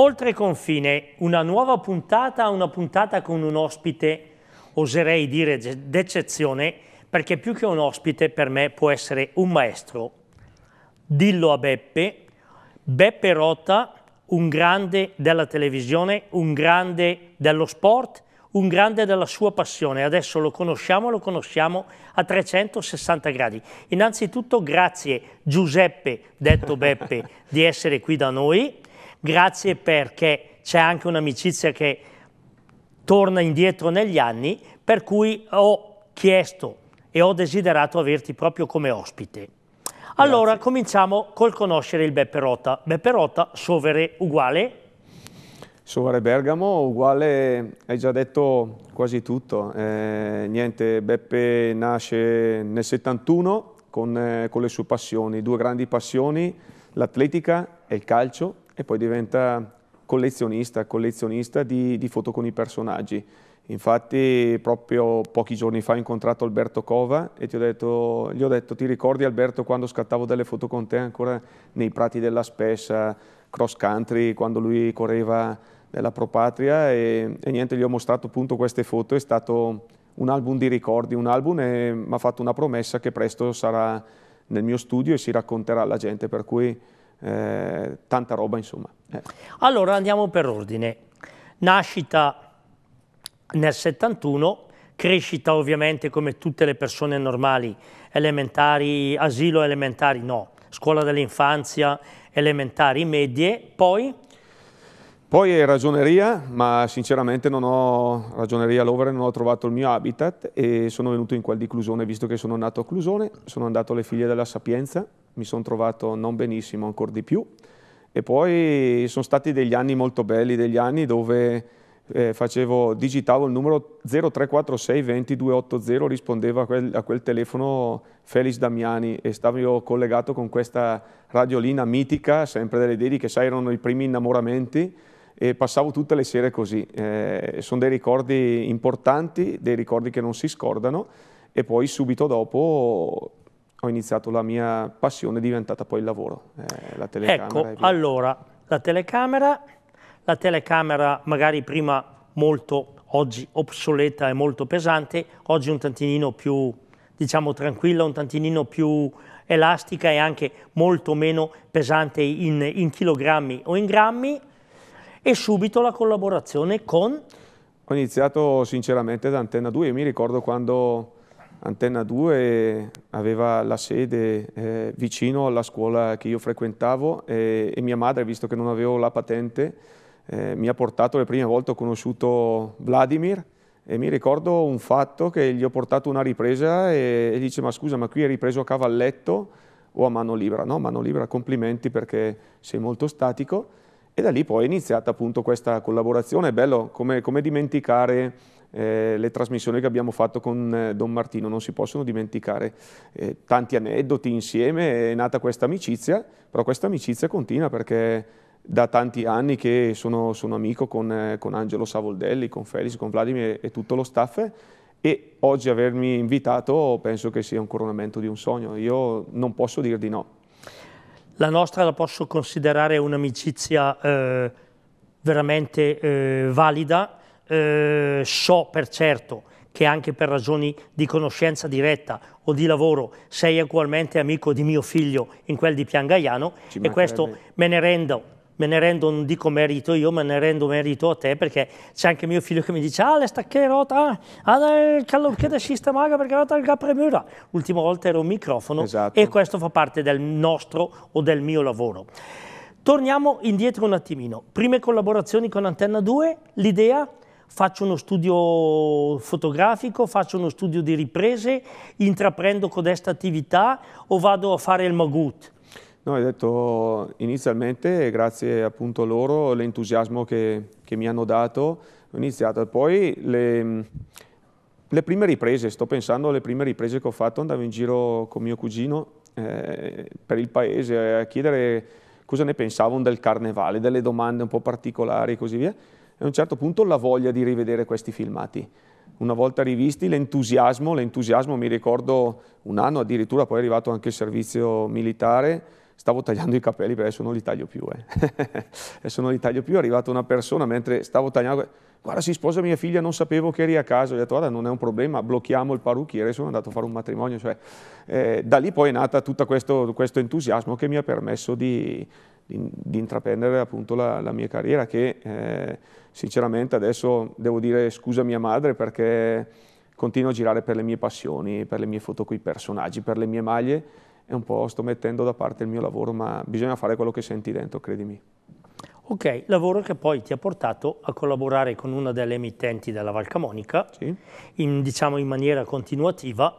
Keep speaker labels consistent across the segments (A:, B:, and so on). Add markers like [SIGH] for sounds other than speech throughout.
A: Oltre confine, una nuova puntata, una puntata con un ospite, oserei dire d'eccezione, perché più che un ospite per me può essere un maestro. Dillo a Beppe, Beppe Rota, un grande della televisione, un grande dello sport, un grande della sua passione. Adesso lo conosciamo, lo conosciamo a 360 gradi. Innanzitutto grazie Giuseppe, detto Beppe, di essere qui da noi grazie perché c'è anche un'amicizia che torna indietro negli anni, per cui ho chiesto e ho desiderato averti proprio come ospite. Allora grazie. cominciamo col conoscere il Beppe Rota. Beppe Rota, Sovere uguale?
B: Sovere Bergamo uguale, hai già detto quasi tutto. Eh, niente, Beppe nasce nel 71 con, eh, con le sue passioni, due grandi passioni, l'atletica e il calcio e poi diventa collezionista, collezionista di, di foto con i personaggi. Infatti proprio pochi giorni fa ho incontrato Alberto Cova e ho detto, gli ho detto ti ricordi Alberto quando scattavo delle foto con te ancora nei prati della Spessa, cross country, quando lui correva nella Propatria e, e niente, gli ho mostrato appunto queste foto, è stato un album di ricordi, un album e mi ha fatto una promessa che presto sarà nel mio studio e si racconterà alla gente, per cui eh, tanta roba insomma. Eh.
A: Allora andiamo per ordine, nascita nel 71, crescita ovviamente come tutte le persone normali, elementari, asilo elementari no, scuola dell'infanzia, elementari, medie, poi...
B: Poi ragioneria, ma sinceramente non ho ragioneria all'Overe, non ho trovato il mio habitat e sono venuto in quel di Clusone, visto che sono nato a Clusone, sono andato alle figlie della Sapienza, mi sono trovato non benissimo ancora di più e poi sono stati degli anni molto belli, degli anni dove eh, facevo, digitavo il numero 0346 2280, rispondeva a quel, a quel, telefono Felix Damiani e stavo collegato con questa radiolina mitica, sempre delle dediche, sai erano i primi innamoramenti e passavo tutte le sere così. Eh, sono dei ricordi importanti, dei ricordi che non si scordano e poi subito dopo ho iniziato la mia passione diventata poi il lavoro, eh, la telecamera. Ecco,
A: allora, la telecamera, la telecamera magari prima molto oggi obsoleta e molto pesante, oggi un tantinino più diciamo tranquilla, un tantinino più elastica e anche molto meno pesante in, in chilogrammi o in grammi e subito la collaborazione con... Ho iniziato sinceramente da Antenna
B: 2, mi ricordo quando Antenna 2 aveva la sede eh, vicino alla scuola che io frequentavo e, e, mia madre, visto che non avevo la patente, eh, mi ha portato le prime volte, ho conosciuto Vladimir e mi ricordo un fatto che gli ho portato una ripresa e, e dice ma scusa ma qui hai ripreso a cavalletto o a mano libera? No, mano libera, complimenti perché sei molto statico e da lì poi è iniziata appunto questa collaborazione, è bello come, come dimenticare eh, le trasmissioni che abbiamo fatto con eh, Don Martino, non si possono dimenticare eh, tanti aneddoti insieme, è nata questa amicizia, però questa amicizia continua perché da tanti anni che sono, sono amico con, eh, con, Angelo Savoldelli, con Felice, con Vladimir e, e tutto lo staff e oggi avermi invitato penso che sia un coronamento di un sogno, io non posso dir di no.
A: La nostra la posso considerare un'amicizia eh, veramente eh, valida eh, so per certo che anche per ragioni di conoscenza diretta o di lavoro sei ugualmente amico di mio figlio in quel di Piangaiano Ci e questo me ne rendo me ne rendo, non dico merito io, me ne rendo merito a te perché c'è anche mio figlio che mi dice ah le staccherota, ah il callocchio si sistemaga perché ho il capremura. L'ultima volta era un microfono esatto. e questo fa parte del nostro o del mio lavoro. Torniamo indietro un attimino. Prime collaborazioni con Antenna 2, l'idea faccio uno studio fotografico, faccio uno studio di riprese, intraprendo codesta attività o vado a fare il Magut?
B: No, hai detto inizialmente, grazie appunto a loro, l'entusiasmo che, che, mi hanno dato, ho iniziato. Poi le, le, prime riprese, sto pensando alle prime riprese che ho fatto, andavo in giro con mio cugino eh, per il paese a chiedere cosa ne pensavano del carnevale, delle domande un po' particolari e così via a un certo punto la voglia di rivedere questi filmati. Una volta rivisti l'entusiasmo, l'entusiasmo mi ricordo un anno addirittura, poi è arrivato anche il servizio militare, stavo tagliando i capelli perché adesso non li taglio più. Eh. [LAUGHS] adesso non li taglio più, è arrivata una persona mentre stavo tagliando, guarda si sposa mia figlia, non sapevo che eri a casa, ho detto guarda non è un problema, blocchiamo il parrucchiere, sono andato a fare un matrimonio. Cioè, eh, da lì poi è nata tutto questo, questo entusiasmo che mi ha permesso di, di, di intraprendere appunto la, la, mia carriera che... Eh, sinceramente adesso devo dire scusa a mia madre perché continuo a girare per le mie passioni, per le mie foto con i personaggi, per le mie maglie e un po' sto mettendo da parte il mio lavoro, ma bisogna fare quello che senti dentro, credimi.
A: Ok, lavoro che poi ti ha portato a collaborare con una delle emittenti della Valcamonica, sì. in, diciamo in maniera continuativa,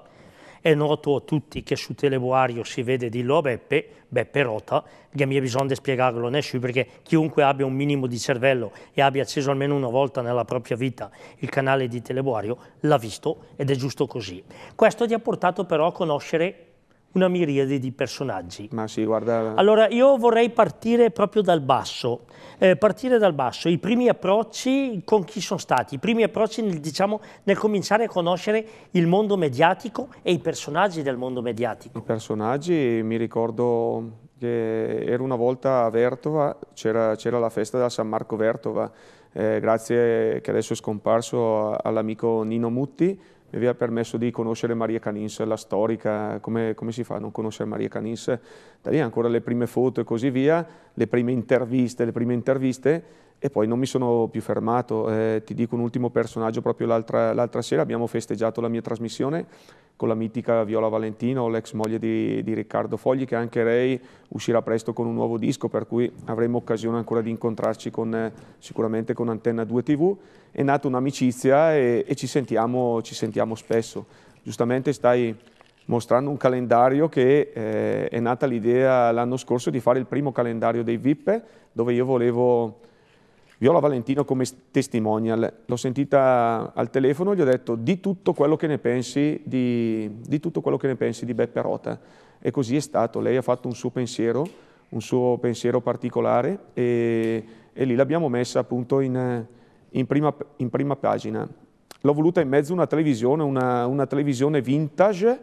A: è noto a tutti che su Televoario si vede di là Beppe, Beppe Rota, che mi è bisogno di spiegarlo nessuno perché chiunque abbia un minimo di cervello e abbia acceso almeno una volta nella propria vita il canale di Televoario l'ha visto ed è giusto così. Questo ti ha portato però a conoscere una miriade di personaggi. Ma sì, guarda... Allora, io vorrei partire proprio dal basso, eh, partire dal basso, i primi approcci con chi sono stati, i primi approcci nel, diciamo, nel cominciare a conoscere il mondo mediatico e i personaggi del mondo mediatico.
B: I personaggi, mi ricordo che ero una volta a Vertova, c'era la festa da San Marco Vertova, eh, grazie che adesso è scomparso all'amico Nino Mutti, mi aveva permesso di conoscere Maria Canins, la storica, come, come, si fa a non conoscere Maria Canins? Da lì ancora le prime foto e così via, le prime interviste, le prime interviste e poi non mi sono più fermato, eh, ti dico un ultimo personaggio, proprio l'altra, sera abbiamo festeggiato la mia trasmissione con la mitica Viola Valentino, l'ex moglie di, di, Riccardo Fogli, che anche lei uscirà presto con un nuovo disco, per cui avremo occasione ancora di incontrarci con, sicuramente con Antenna 2 TV. È nata un'amicizia e, e ci, sentiamo, ci sentiamo spesso. Giustamente stai mostrando un calendario che eh, è nata l'idea l'anno scorso di fare il primo calendario dei VIP, dove io volevo Viola Valentino come testimonial, l'ho sentita al telefono, gli ho detto di tutto quello che ne pensi di, di, che ne pensi di Beppe Rota e così è stato, lei ha fatto un suo pensiero, un suo pensiero particolare e, e lì l'abbiamo messa appunto in, in, prima, in prima, pagina. L'ho voluta in mezzo a una televisione, una, una televisione vintage,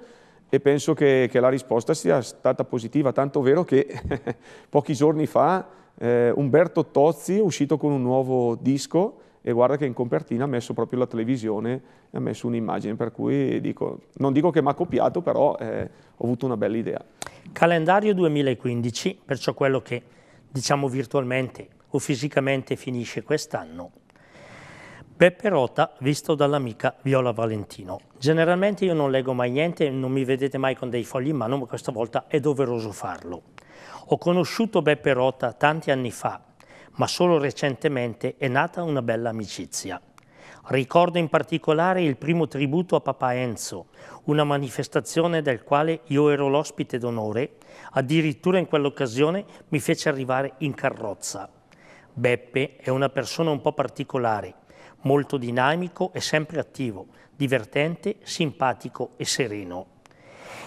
B: e penso che, che, la risposta sia stata positiva, tanto vero che [LAUGHS] pochi giorni fa eh, Umberto Tozzi è uscito con un nuovo disco e guarda che in copertina ha messo proprio la televisione e ha messo un'immagine, per cui dico, non dico che mi ha copiato, però eh, ho avuto una bella idea.
A: Calendario 2015, perciò quello che diciamo virtualmente o fisicamente finisce quest'anno. Beppe Rota, visto dall'amica Viola Valentino. Generalmente io non leggo mai niente, non mi vedete mai con dei fogli in mano, ma questa volta è doveroso farlo. Ho conosciuto Beppe Rota tanti anni fa, ma solo recentemente è nata una bella amicizia. Ricordo in particolare il primo tributo a Papa Enzo, una manifestazione del quale io ero l'ospite d'onore, addirittura in quell'occasione mi fece arrivare in carrozza. Beppe è una persona un po' particolare, molto dinamico e sempre attivo, divertente, simpatico e sereno.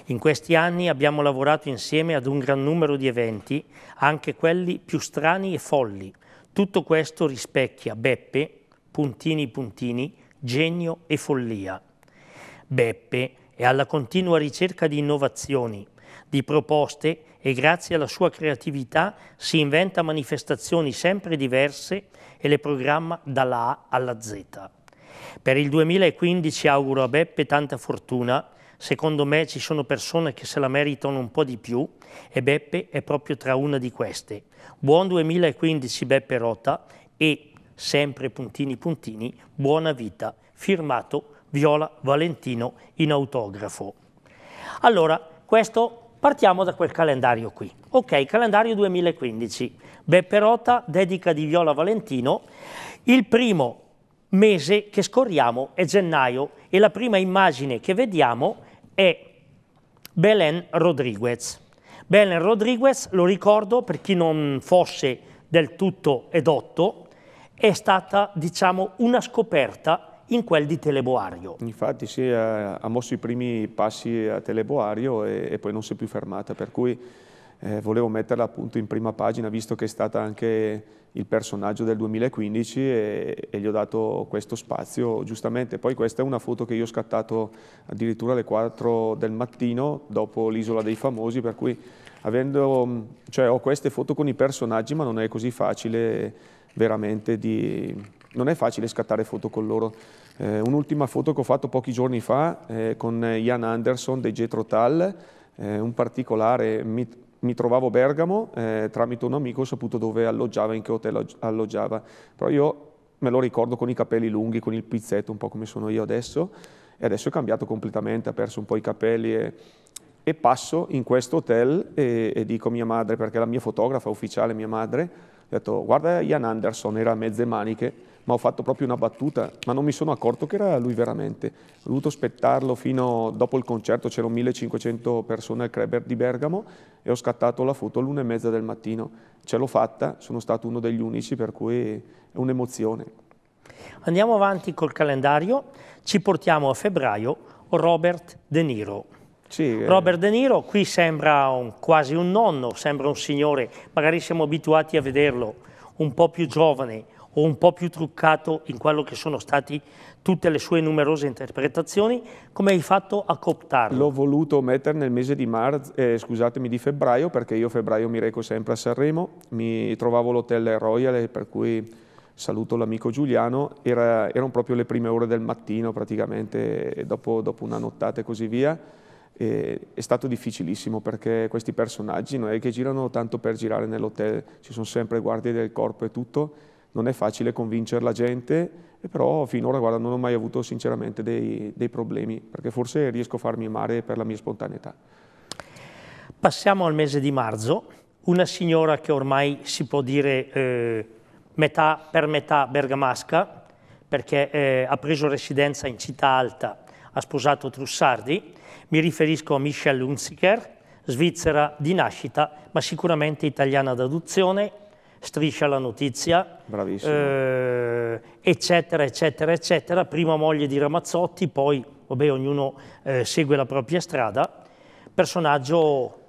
A: In questi anni abbiamo lavorato insieme ad un gran numero di eventi, anche quelli più strani e folli. Tutto questo rispecchia Beppe, puntini puntini, genio e follia. Beppe è alla continua ricerca di innovazioni, di proposte e grazie alla sua creatività si inventa manifestazioni sempre diverse e le programma dalla A alla Z. Per il 2015 auguro a Beppe tanta fortuna Secondo me ci sono persone che se la meritano un po' di più e Beppe è proprio tra una di queste. Buon 2015 Beppe Rota e, sempre puntini puntini, buona vita. Firmato Viola Valentino in autografo. Allora, questo partiamo da quel calendario qui. Ok, calendario 2015. Beppe Rota, dedica di Viola Valentino. Il primo mese che scorriamo è gennaio e la prima immagine che vediamo è è Belen Rodriguez. Belen Rodriguez, lo ricordo per chi non fosse del tutto edotto, è stata diciamo, una scoperta in quel di Teleboario. Infatti
B: sì, ha mosso i primi passi a Teleboario e, e poi non si è più fermata, per cui eh, volevo metterla appunto in prima pagina visto che è stata anche il personaggio del 2015 e, e, gli ho dato questo spazio giustamente. Poi questa è una foto che io ho scattato addirittura alle 4 del mattino dopo l'isola dei famosi per cui avendo, cioè, ho queste foto con i personaggi ma non è così facile veramente di... non è facile scattare foto con loro. Eh, Un'ultima foto che ho fatto pochi giorni fa eh, con Ian Anderson dei Getro Tal, eh, un particolare mi, mi trovavo a Bergamo, eh, tramite un amico ho saputo dove alloggiava, in che hotel alloggiava, però io me lo ricordo con i capelli lunghi, con il pizzetto, un po' come sono io adesso, e adesso è cambiato completamente, ha perso un po' i capelli e, e passo in questo hotel e, e, dico a mia madre, perché la mia fotografa ufficiale, mia madre, ha detto guarda Ian Anderson, era a mezze maniche, ma ho fatto proprio una battuta, ma non mi sono accorto che era lui veramente. Ho dovuto aspettarlo fino dopo il concerto, c'erano 1500 persone al Kreber di Bergamo e ho scattato la foto all'una e mezza del mattino. Ce l'ho fatta, sono stato uno degli unici, per cui
A: è un'emozione. Andiamo avanti col calendario, ci portiamo a febbraio Robert De Niro. Sì, eh. Robert De Niro qui sembra un, quasi un nonno, sembra un signore, magari siamo abituati a vederlo un po' più giovane, o un po' più truccato in quello che sono stati tutte le sue numerose interpretazioni, come hai fatto a cooptarlo? L'ho voluto mettere nel mese di, marzo, eh, di
B: febbraio, perché io a febbraio mi reco sempre a Sanremo, mi trovavo all'hotel Royal, eh, per cui saluto l'amico Giuliano, Era, erano proprio le prime ore del mattino praticamente, dopo, dopo una nottata e così via, e, è stato difficilissimo perché questi personaggi non è che girano tanto per girare nell'hotel, ci sono sempre guardie del corpo e tutto, non è facile convincere la gente, però finora guarda, non ho mai avuto sinceramente dei, dei problemi, perché forse riesco a farmi amare per la mia spontaneità.
A: Passiamo al mese di marzo, una signora che ormai si può dire eh, metà per metà bergamasca, perché eh, ha preso residenza in città alta, ha sposato Trussardi, mi riferisco a Michelle Hunziker, svizzera di nascita, ma sicuramente italiana d'adozione, Striscia la notizia, eh, eccetera, eccetera, eccetera. Prima moglie di Ramazzotti, poi vabbè, ognuno eh, segue la propria strada. Personaggio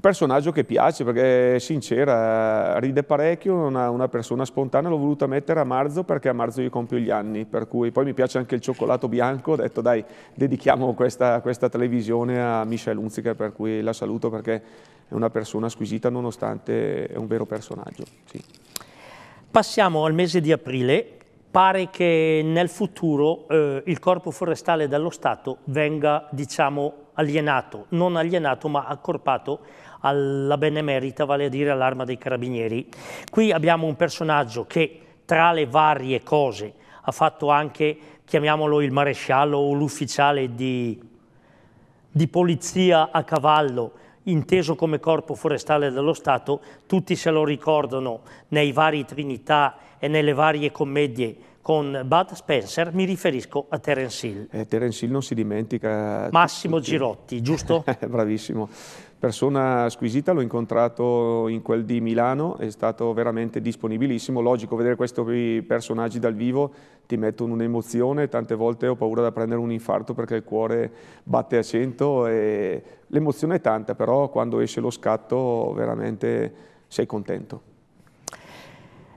B: un personaggio che piace perché è sincera, ride parecchio, una, una persona spontanea, l'ho voluta mettere a marzo perché a marzo io compio gli anni, per cui poi mi piace anche il cioccolato bianco, ho detto dai dedichiamo questa, questa televisione a Michelle Unziger, per cui la saluto perché è una persona squisita nonostante è un vero personaggio. Sì.
A: Passiamo al mese di aprile, pare che nel futuro eh, il corpo forestale dallo Stato venga diciamo alienato, non alienato ma accorpato alla benemerita, vale a dire all'arma dei carabinieri. Qui abbiamo un personaggio che tra le varie cose ha fatto anche, chiamiamolo il maresciallo o l'ufficiale di, di polizia a cavallo, inteso come corpo forestale dello Stato, tutti se lo ricordano nei vari Trinità e nelle varie commedie con Bud Spencer mi riferisco a Terence Hill. Eh, Terence
B: Hill non si dimentica... Massimo tutti. Girotti, giusto? [LAUGHS] Eh, bravissimo. Persona squisita, l'ho incontrato in quel di Milano, è stato veramente disponibilissimo. Logico, vedere questi personaggi dal vivo ti mettono un'emozione, tante volte ho paura da prendere un infarto perché il cuore batte a 100 e l'emozione è tanta, però quando esce lo scatto veramente sei contento.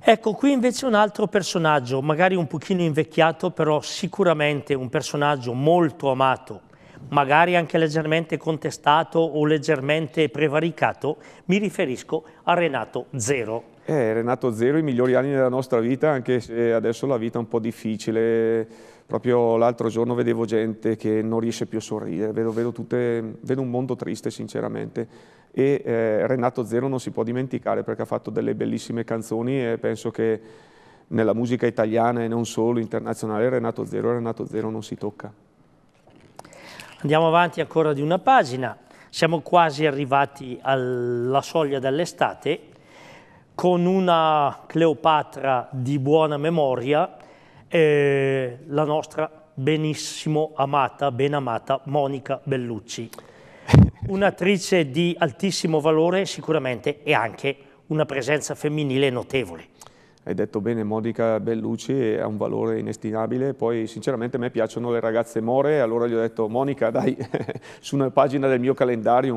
A: Ecco, qui invece un altro personaggio, magari un pochino invecchiato, però sicuramente un personaggio molto amato, magari anche leggermente contestato o leggermente prevaricato, mi riferisco a Renato Zero.
B: Eh, Renato Zero, i migliori anni della nostra vita, anche se adesso la vita è un po' difficile, Proprio l'altro giorno vedevo gente che non riesce più a sorridere, vedo, vedo, tutte, vedo un mondo triste sinceramente e eh, Renato Zero non si può dimenticare perché ha fatto delle bellissime canzoni e penso che nella musica italiana e non solo internazionale Renato Zero, Renato Zero non si tocca.
A: Andiamo avanti ancora di una pagina, siamo quasi arrivati alla soglia dell'estate con una Cleopatra di buona memoria eh, la nostra benissimo amata, ben amata Monica Bellucci. [LAUGHS] Un'attrice di altissimo valore sicuramente e anche una presenza femminile notevole.
B: Hai detto bene, Monica Bellucci ha un valore inestimabile, poi sinceramente a me piacciono le ragazze more, allora gli ho detto Monica dai, [LAUGHS] su una pagina del mio calendario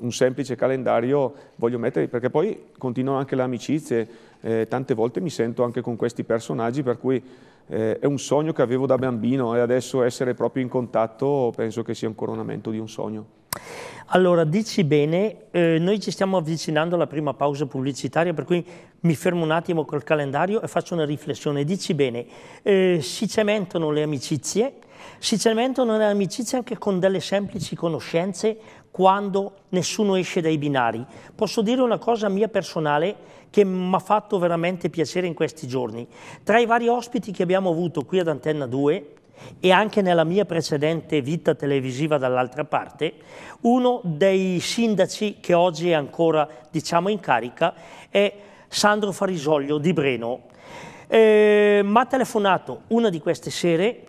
B: un semplice calendario voglio mettere, perché poi continuano anche le amicizie, eh, tante volte mi sento anche con questi personaggi, per cui eh, è un sogno che avevo da bambino e adesso essere proprio in contatto penso che sia un coronamento di un sogno.
A: Allora, dici bene, eh, noi ci stiamo avvicinando alla prima pausa pubblicitaria, per cui mi fermo un attimo col calendario e faccio una riflessione. Dici bene, eh, si cementano le amicizie, si cementano nelle amicizie anche con delle semplici conoscenze quando nessuno esce dai binari. Posso dire una cosa mia personale che mi ha fatto veramente piacere in questi giorni. Tra i vari ospiti che abbiamo avuto qui ad Antenna 2, e anche nella mia precedente vita televisiva dall'altra parte, uno dei sindaci che oggi è ancora diciamo, in carica è Sandro Farisoglio di Breno. Eh, Mi ha telefonato una di queste sere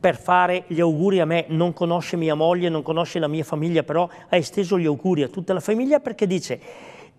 A: per fare gli auguri a me, non conosce mia moglie, non conosce la mia famiglia, però ha esteso gli auguri a tutta la famiglia perché dice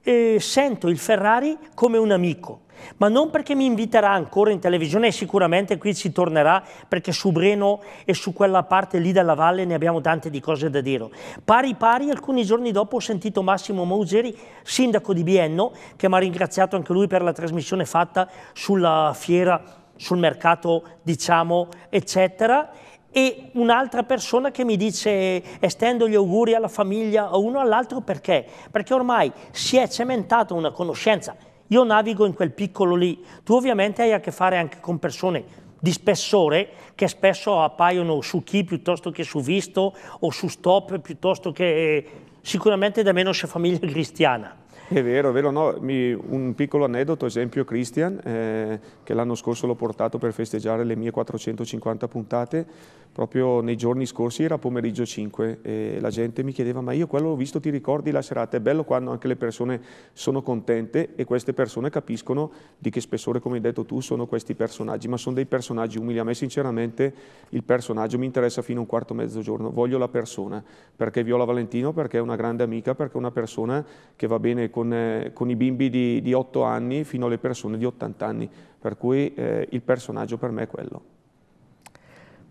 A: eh, sento il Ferrari come un amico, ma non perché mi inviterà ancora in televisione e sicuramente qui ci tornerà perché su Breno e su quella parte lì della valle ne abbiamo tante di cose da dire. Pari pari, alcuni giorni dopo ho sentito Massimo Mauseri, sindaco di Bienno, che mi ha ringraziato anche lui per la trasmissione fatta sulla fiera sul mercato, diciamo, eccetera, e un'altra persona che mi dice estendo gli auguri alla famiglia, o uno all'altro perché? Perché ormai si è cementata una conoscenza. Io navigo in quel piccolo lì, tu ovviamente hai a che fare anche con persone di spessore che spesso appaiono su chi piuttosto che su visto o su stop piuttosto che eh, sicuramente da meno se famiglia [LAUGHS] cristiana.
B: È vero, è vero no? Mi, un piccolo aneddoto, esempio Christian, eh, che l'anno scorso l'ho portato per festeggiare le mie 450 puntate, proprio nei giorni scorsi era pomeriggio 5 e la gente mi chiedeva ma io quello l'ho visto, ti ricordi la serata? È bello quando anche le persone sono contente e queste persone capiscono di che spessore, come hai detto tu, sono questi personaggi, ma sono dei personaggi umili. A me sinceramente il personaggio mi interessa fino a un quarto mezzogiorno, voglio la persona, perché Viola Valentino, perché è una grande amica, perché è una persona che va bene con con, eh, con i bimbi di, di, 8 anni fino alle persone di 80 anni, per cui
A: eh, il personaggio per me è quello.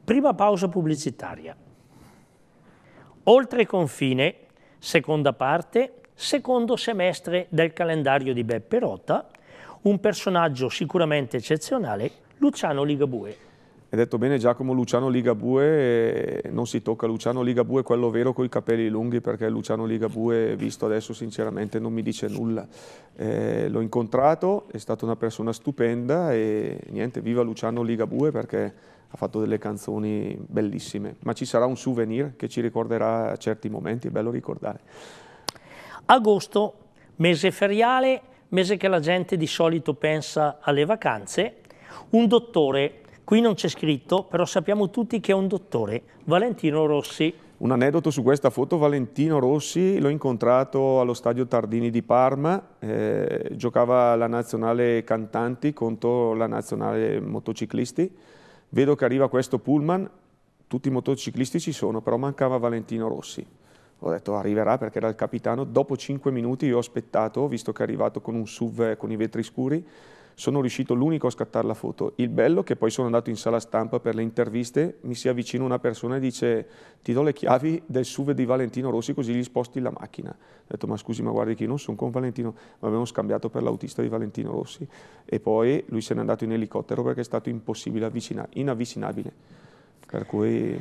A: Prima pausa pubblicitaria. Oltre confine, seconda parte, secondo semestre del calendario di Beppe Rota, un personaggio sicuramente eccezionale, Luciano Ligabue.
B: Hai detto bene Giacomo, Luciano Ligabue eh, non si tocca, Luciano Ligabue è quello vero con i capelli lunghi perché Luciano Ligabue visto adesso sinceramente non mi dice nulla. Eh, l'ho incontrato, è stata una persona stupenda e niente, viva Luciano Ligabue perché ha fatto delle canzoni bellissime, ma ci sarà un souvenir che ci ricorderà certi momenti, è bello ricordare.
A: Agosto, mese feriale, mese che la gente di solito pensa alle vacanze, un dottore Qui non c'è scritto, però sappiamo tutti che è un dottore, Valentino
B: Rossi. Un aneddoto su questa foto, Valentino Rossi l'ho incontrato allo stadio Tardini di Parma, eh, giocava la nazionale cantanti contro la nazionale motociclisti, vedo che arriva questo pullman, tutti i motociclisti ci sono, però mancava Valentino Rossi. Ho detto arriverà perché era il capitano, dopo 5 minuti io ho aspettato, visto che è arrivato con un SUV eh, con i vetri scuri, sono riuscito l'unico a scattare la foto. Il bello è che poi sono andato in sala stampa per le interviste, mi si avvicina una persona e dice ti do le chiavi del SUV di Valentino Rossi così gli sposti la macchina. Ho detto ma scusi ma guardi che io non sono con Valentino, ma abbiamo scambiato per l'autista di Valentino Rossi. E poi lui se n'è andato in elicottero perché è stato impossibile avvicinare, inavvicinabile. Per cui...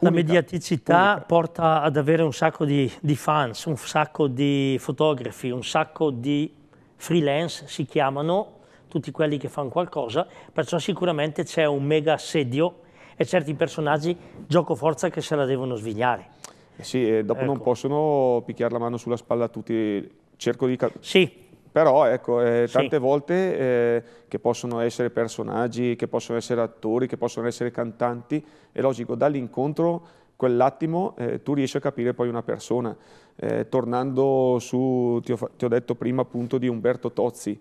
A: La mediaticità unica. porta ad avere un sacco di, di, fans, un sacco di fotografi, un sacco di freelance, si chiamano, tutti quelli che fanno qualcosa, perciò sicuramente c'è un mega assedio e certi personaggi gioco forza che se la devono svignare.
B: Eh sì, e dopo ecco. non possono picchiare la mano sulla spalla a tutti, cerco di capire. Sì. Però ecco, eh, tante sì. volte eh, che possono essere personaggi, che possono essere attori, che possono essere cantanti, è logico, dall'incontro quell'attimo eh, tu riesci a capire poi una persona. Eh, tornando su, ti ho, ti ho, detto prima appunto di Umberto Tozzi,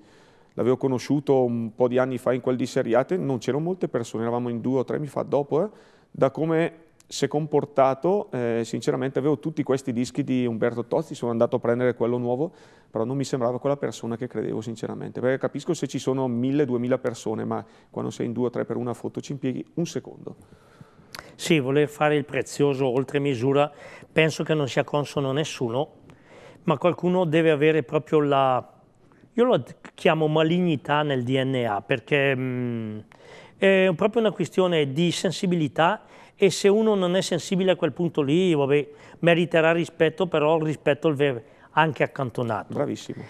B: l'avevo conosciuto un po' di anni fa in quel di Seriate, non c'erano molte persone, eravamo in due o tre anni fa dopo, eh, da come si è comportato, eh, sinceramente avevo tutti questi dischi di Umberto Tozzi, sono andato a prendere quello nuovo, però non mi sembrava quella persona che credevo sinceramente, perché capisco se ci sono mille, duemila persone, ma
A: quando sei in due o tre per una foto ci impieghi un secondo. Sì, voler fare il prezioso oltre misura penso che non sia consono a nessuno, ma qualcuno deve avere proprio la, io lo chiamo malignità nel DNA perché mh, mm, è proprio una questione di sensibilità e se uno non è sensibile a quel punto lì, vabbè, meriterà rispetto, però il rispetto il anche accantonato. Bravissimo.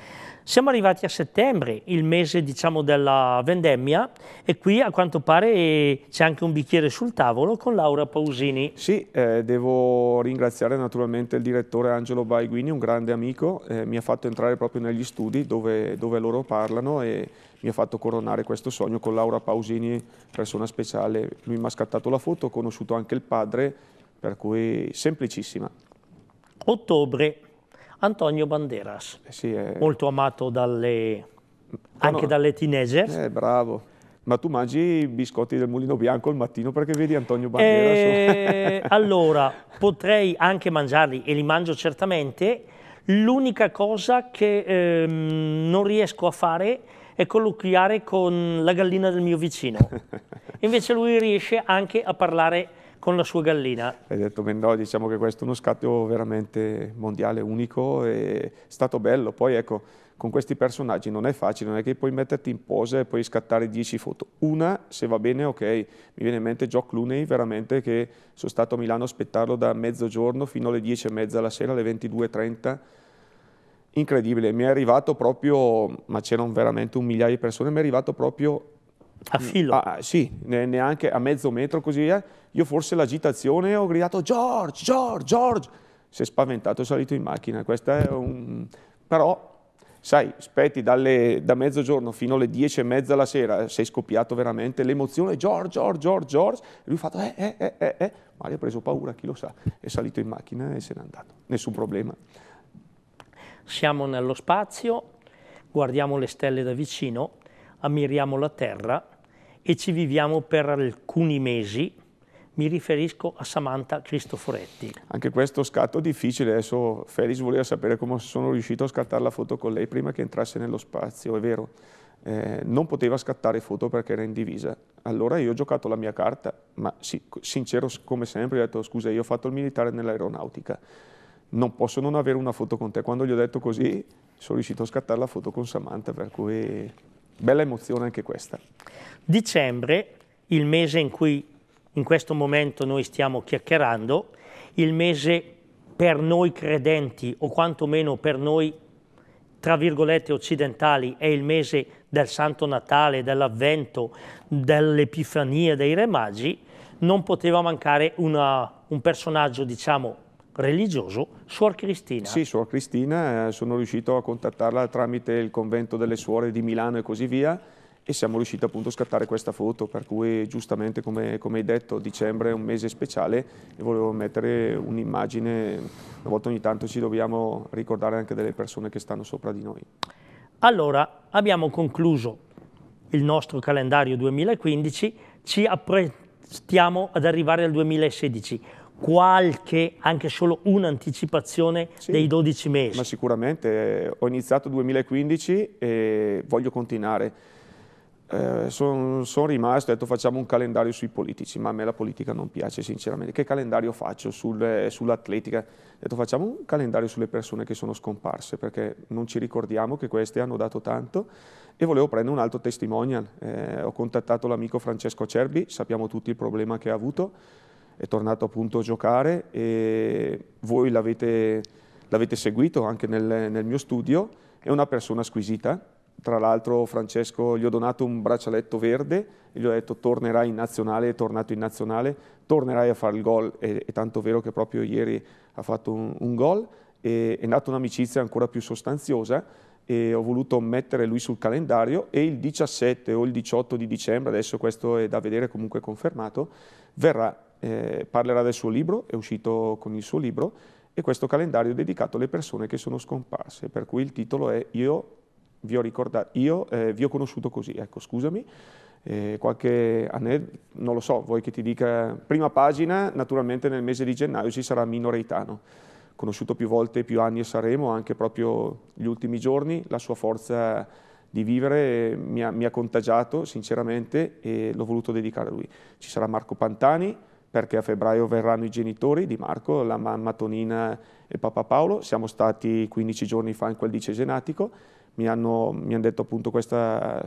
A: Siamo arrivati a settembre, il mese diciamo, della vendemmia e qui a quanto pare c'è anche un bicchiere sul tavolo con Laura Pausini. Sì, eh,
B: devo ringraziare naturalmente il direttore Angelo Baiguini, un grande amico, eh, mi ha fatto entrare proprio negli studi dove, dove loro parlano e mi ha fatto coronare questo sogno con Laura Pausini, persona speciale. Lui mi ha scattato la foto, ho conosciuto anche il padre, per cui semplicissima.
A: Ottobre Antonio Banderas, eh
B: sì, eh. molto
A: amato dalle, anche no. dalle teenager. Eh,
B: bravo. Ma tu mangi i biscotti del Mulino Bianco al mattino perché vedi Antonio eh, Banderas? Eh,
A: [LAUGHS] allora, potrei anche mangiarli e li mangio certamente. L'unica cosa che ehm, non riesco a fare è colloquiare con la gallina del mio vicino. [LAUGHS] Invece lui riesce anche a parlare con la sua gallina. Hai detto
B: ben diciamo che questo è uno scatto veramente mondiale, unico, è stato bello. Poi ecco, con questi personaggi non è facile, non è che puoi metterti in posa e puoi scattare 10 foto. Una, se va bene, ok. Mi viene in mente Joe Clooney, veramente, che sono stato a Milano a aspettarlo da mezzogiorno fino alle 10 e mezza la sera, alle 22.30. Incredibile, mi è arrivato proprio, ma c'erano veramente un migliaio di persone, mi è arrivato proprio a mm, filo? Ah, ah sì, neanche a mezzo metro così via. Eh. Io forse l'agitazione ho gridato George, George, George. Si è spaventato, è salito in macchina. Questo è un... Però, sai, aspetti dalle, da mezzogiorno fino alle dieci e mezza la sera, sei scoppiato veramente l'emozione, George, George, George, George. E lui ha fatto eh, eh, eh, eh, eh. Mario ha preso paura, chi lo
A: sa. È salito in macchina e se n'è
B: andato. Nessun problema.
A: Siamo nello spazio, guardiamo le stelle da vicino ammiriamo la terra e ci viviamo per alcuni mesi, mi riferisco a Samantha Cristoforetti.
B: Anche questo scatto difficile, adesso Felix voleva sapere come sono riuscito a scattare la foto con lei prima che entrasse nello spazio, è vero, eh, non poteva scattare foto perché era in divisa. Allora io ho giocato la mia carta, ma sì, sincero come sempre, ho detto scusa, io ho fatto il militare nell'aeronautica, non posso non avere una foto con te. Quando gli ho detto così, sono riuscito a scattare la foto con Samantha, per cui Bella emozione anche questa.
A: Dicembre, il mese in cui in questo momento noi stiamo chiacchierando, il mese per noi credenti o quantomeno per noi tra virgolette occidentali è il mese del Santo Natale, dell'Avvento, dell'Epifania dei Re Magi, non poteva mancare una, un personaggio, diciamo,
B: religioso Suor Cristina. Sì, Suor Cristina, eh, sono riuscito a contattarla tramite il convento delle suore di Milano e così via e siamo riusciti appunto a scattare questa foto, per cui giustamente come, come hai detto dicembre è un mese speciale e volevo mettere un'immagine, una volta ogni tanto ci dobbiamo ricordare anche delle persone che stanno sopra
A: di noi. Allora, abbiamo concluso il nostro calendario 2015, ci apprestiamo ad arrivare al 2016 qualche, anche solo un'anticipazione sì, dei
B: 12 mesi. Ma sicuramente, eh, ho iniziato 2015 e voglio continuare. Eh, sono son rimasto, ho detto facciamo un calendario sui politici, ma a me la politica non piace sinceramente. Che calendario faccio sul, eh, sull'atletica? Ho detto facciamo un calendario sulle persone che sono scomparse, perché non ci ricordiamo che queste hanno dato tanto e volevo prendere un altro testimonial. Eh, ho contattato l'amico Francesco Cerbi, sappiamo tutti il problema che ha avuto, è tornato appunto a giocare e voi l'avete, seguito anche nel, nel mio studio, è una persona squisita, tra l'altro Francesco gli ho donato un braccialetto verde e gli ho detto tornerai in nazionale, è tornato in nazionale, tornerai a fare il gol, è, è tanto vero che proprio ieri ha fatto un, un gol, e, è nata un'amicizia ancora più sostanziosa e ho voluto mettere lui sul calendario e il 17 o il 18 di dicembre, adesso questo è da vedere comunque confermato, verrà eh, parlerà del suo libro, è uscito con il suo libro, e questo calendario è dedicato alle persone che sono scomparse, per cui il titolo è Io vi ho, ricordato, io, eh, vi ho conosciuto così, ecco scusami, eh, qualche aneddoto, non lo so, vuoi che ti dica, prima pagina, naturalmente nel mese di gennaio ci sarà Mino Reitano, conosciuto più volte, più anni e Saremo, anche proprio gli ultimi giorni, la sua forza di vivere mi ha, mi ha contagiato sinceramente e l'ho voluto dedicare a lui. Ci sarà Marco Pantani, perché a febbraio verranno i genitori di Marco, la mamma Tonina e papà Paolo, siamo stati 15 giorni fa in quel dice genatico, mi hanno, mi hanno detto appunto questa,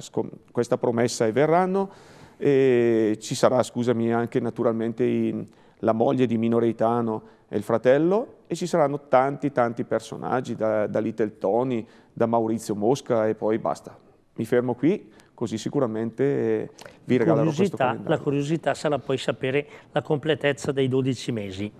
B: questa, promessa e verranno, e ci sarà, scusami, anche naturalmente in, la moglie di Minoreitano e il fratello, e ci saranno tanti tanti personaggi, da, da Little Tony, da Maurizio Mosca e poi basta. Mi fermo qui così sicuramente eh, vi regalerò questo calendario. La
A: curiosità sarà poi sapere la completezza dei 12 mesi.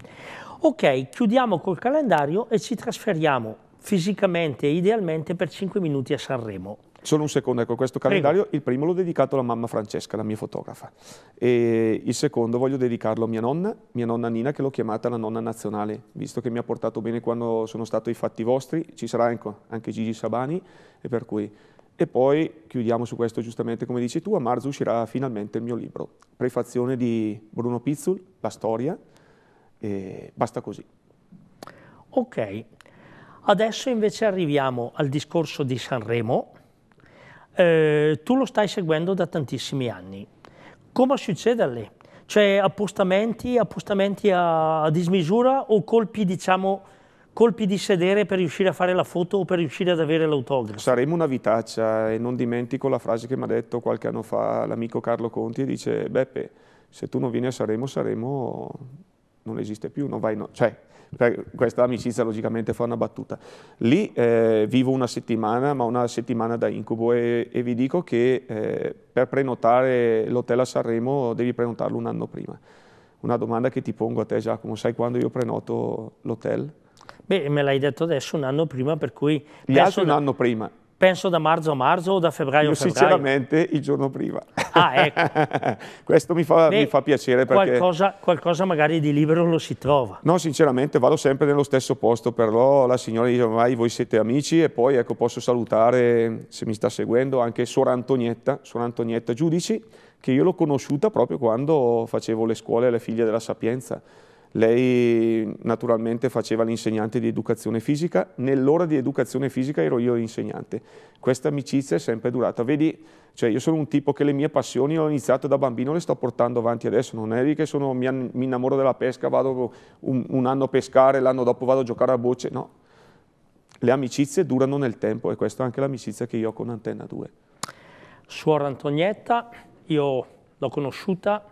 A: Ok, chiudiamo col calendario e ci trasferiamo fisicamente e idealmente per 5 minuti a Sanremo.
B: Solo un secondo, ecco questo calendario, Prego. il primo l'ho dedicato alla mamma Francesca, la mia fotografa, e il secondo voglio dedicarlo a mia nonna, mia nonna Nina che l'ho chiamata la nonna nazionale, visto che mi ha portato bene quando sono stato i fatti vostri, ci sarà ecco, anche Gigi Sabani e per cui e poi chiudiamo su questo giustamente come dici tu, a marzo uscirà finalmente il mio libro, prefazione di Bruno Pizzul, La storia, e
A: basta così. Ok, adesso invece arriviamo al discorso di Sanremo, eh, tu lo stai seguendo da tantissimi anni, come succede lì? Cioè appostamenti, appostamenti a, a dismisura o colpi diciamo colpi di sedere per riuscire a fare la foto o per riuscire ad avere l'autografo.
B: Saremo una vitaccia e non dimentico la frase che mi ha detto qualche anno fa l'amico Carlo Conti e dice Beppe, se tu non vieni a Saremo, Saremo non esiste più, non vai... No. Cioè, questa amicizia logicamente fa una battuta. Lì eh, vivo una settimana, ma una settimana da incubo e, e vi dico che eh, per prenotare l'hotel a Sanremo devi prenotarlo un anno prima. Una domanda che ti pongo a te Giacomo, sai quando io prenoto l'hotel?
A: Beh, me l'hai detto adesso un anno prima, per cui... Gli altri un da, anno prima. Penso da marzo a marzo o da febbraio Io a febbraio? sinceramente
B: il giorno prima. Ah, ecco. [LAUGHS] Questo mi fa, Beh, mi fa piacere perché... Qualcosa,
A: qualcosa, magari di libero lo si trova.
B: No, sinceramente vado sempre nello stesso posto, però la signora dice ormai voi siete amici e poi ecco, posso salutare, se mi sta seguendo, anche Sor Antonietta, Sor Antonietta Giudici, che io l'ho conosciuta proprio quando facevo le scuole alle figlie della Sapienza lei naturalmente faceva l'insegnante di educazione fisica, nell'ora di educazione fisica ero io l'insegnante. Questa amicizia è sempre durata. Vedi, cioè io sono un tipo che le mie passioni ho iniziato da bambino, le sto portando avanti adesso. Non è che sono, mi, innamoro della pesca, vado un, un anno a pescare, l'anno dopo vado a giocare a bocce. No, le amicizie durano nel tempo e
A: questa è anche l'amicizia che io ho con Antenna 2. Suora Antonietta, io l'ho conosciuta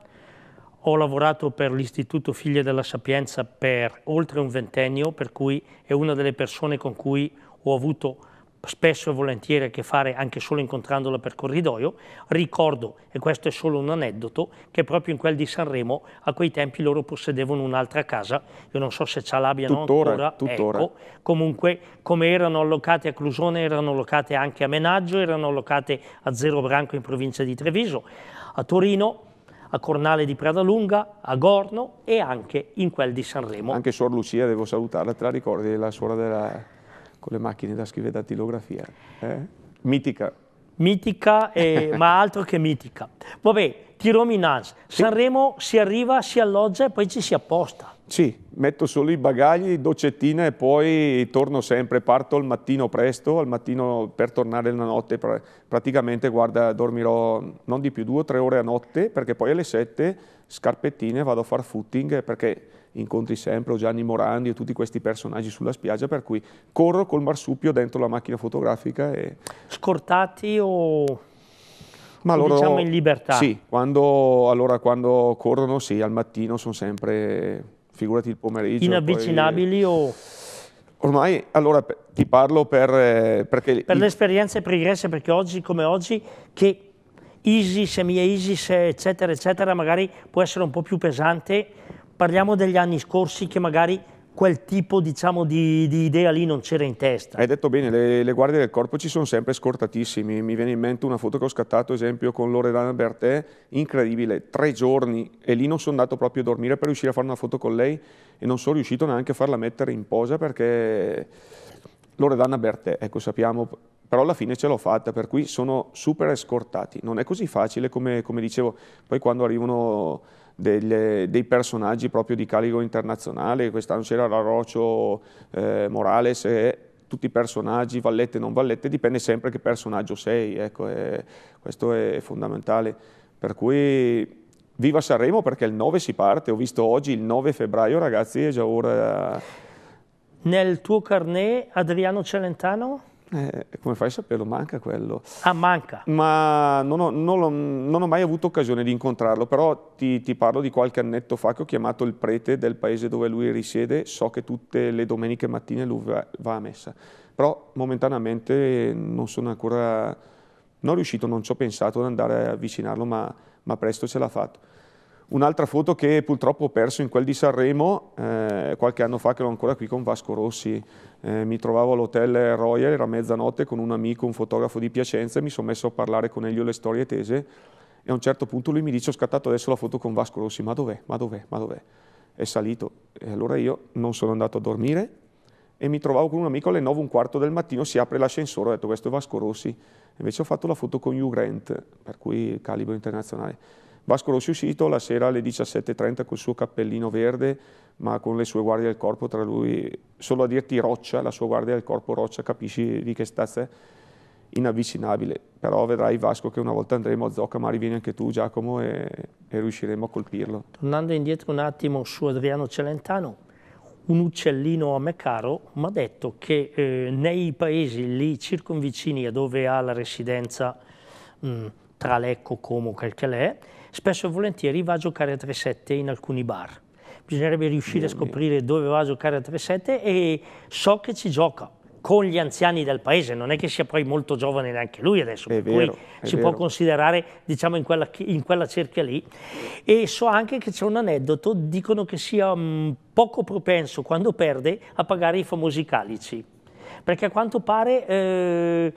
A: ho lavorato per l'Istituto Figlie della Sapienza per oltre un ventennio, per cui è una delle persone con cui ho avuto spesso e volentieri a che fare anche solo incontrandola per corridoio. Ricordo, e questo è solo un aneddoto, che proprio in quel di Sanremo a quei tempi loro possedevano un'altra casa, io non so se ce l'abbiano tuttora, ancora, tuttora. Ecco. comunque come erano allocate a Clusone erano allocate anche a Menaggio, erano allocate a Zero Branco in provincia di Treviso, a Torino a Cornale di Pradalunga, a Gorno e anche in quel di Sanremo.
B: Anche Suor Lucia, devo salutarla, te la ricordi, la suora della... con le macchine da scrivere da tilografia?
A: Eh? Mitica mitica, e, eh, [LAUGHS] ma altro che mitica. Vabbè, Tiro Minans, sì. Sanremo si arriva, si alloggia e poi ci si apposta. Sì, metto
B: solo i bagagli, doccettina e poi torno sempre, parto al mattino presto, al mattino per tornare la notte, praticamente guarda dormirò non di più due o tre ore a notte perché poi alle sette scarpettine vado a fare footing perché incontri sempre Gianni Morandi e tutti questi personaggi sulla spiaggia, per cui corro col marsupio dentro la macchina fotografica. E...
A: Scortati o... Ma loro, diciamo in libertà? Sì,
B: quando, allora, quando corrono sì, al mattino sono sempre, figurati il pomeriggio. Inavvicinabili poi... o... Ormai, allora, ti parlo per... Eh, perché
A: per il... le esperienze pregresse, perché oggi come oggi, che ISIS, mia ISIS, eccetera, eccetera, magari può essere un po' più pesante, parliamo degli anni scorsi che magari quel tipo diciamo, di, di, idea lì non c'era in testa.
B: Hai detto bene, le, le, guardie del corpo ci sono sempre scortatissimi, mi viene in mente una foto che ho scattato esempio con Loredana Bertè, incredibile, tre giorni e lì non sono andato proprio a dormire per riuscire a fare una foto con lei e non sono riuscito neanche a farla mettere in posa perché Loredana Bertè, ecco sappiamo, però alla fine ce l'ho fatta, per cui sono super scortati, non è così facile come, come dicevo, poi quando arrivano delle, dei personaggi proprio di calico internazionale, quest'anno c'era Rarocio, eh, Morales, eh, tutti i personaggi, vallette e non vallette, dipende sempre che personaggio sei, ecco, eh, questo è fondamentale. Per cui viva Sanremo perché il 9 si parte, ho visto oggi il 9 febbraio ragazzi, è già
A: ora... Nel tuo carnet Adriano Celentano?
B: Eh, come fai
A: a saperlo? Manca quello. Ah, manca. Ma
B: non ho, non ho, non ho mai avuto occasione di incontrarlo, però ti, ti, parlo di qualche annetto fa che ho chiamato il prete del paese dove lui risiede, so che tutte le domeniche mattine lui va, va a messa, però momentaneamente non sono ancora, non riuscito, non ci ho pensato ad andare a avvicinarlo, ma, ma presto ce l'ha fatto. Un'altra foto che purtroppo ho perso in quel di Sanremo, eh, qualche anno fa che ero ancora qui con Vasco Rossi, eh, mi trovavo all'hotel Royal, era mezzanotte con un amico, un fotografo di Piacenza e mi sono messo a parlare con Elio le storie tese e a un certo punto lui mi dice ho scattato adesso la foto con Vasco Rossi, ma dov'è, ma dov'è, ma dov'è? È salito e allora io non sono andato a dormire e mi trovavo con un amico alle 9 un quarto del mattino, si apre l'ascensore, ho detto questo è Vasco Rossi, invece ho fatto la foto con Hugh Grant, per cui calibro internazionale Vasco Rossuscito la sera alle 17.30 col suo cappellino verde, ma con le sue guardie del corpo, tra lui, solo a dirti roccia, la sua guardia del corpo roccia, capisci di che stazza è? Inavvicinabile. Però vedrai Vasco che una volta andremo a Zocca, ma rivieni anche tu Giacomo e, e riusciremo a colpirlo.
A: Tornando indietro un attimo su Adriano Celentano, un uccellino a me caro mi ha detto che eh, nei paesi lì circonvicini a dove ha la residenza mh, mm, tra Lecco, Como, quel che l'è, spesso e volentieri va a giocare a 3-7 in alcuni bar. Bisognerebbe riuscire a scoprire dove va a giocare a 3-7 e so che ci gioca con gli anziani del paese, non è che sia poi molto giovane neanche lui adesso, è per vero, cui si vero. può considerare diciamo, in, quella, in quella cerchia lì. E so anche che c'è un aneddoto, dicono che sia mh, mm, poco propenso quando perde a pagare i famosi calici, perché a quanto pare... Eh,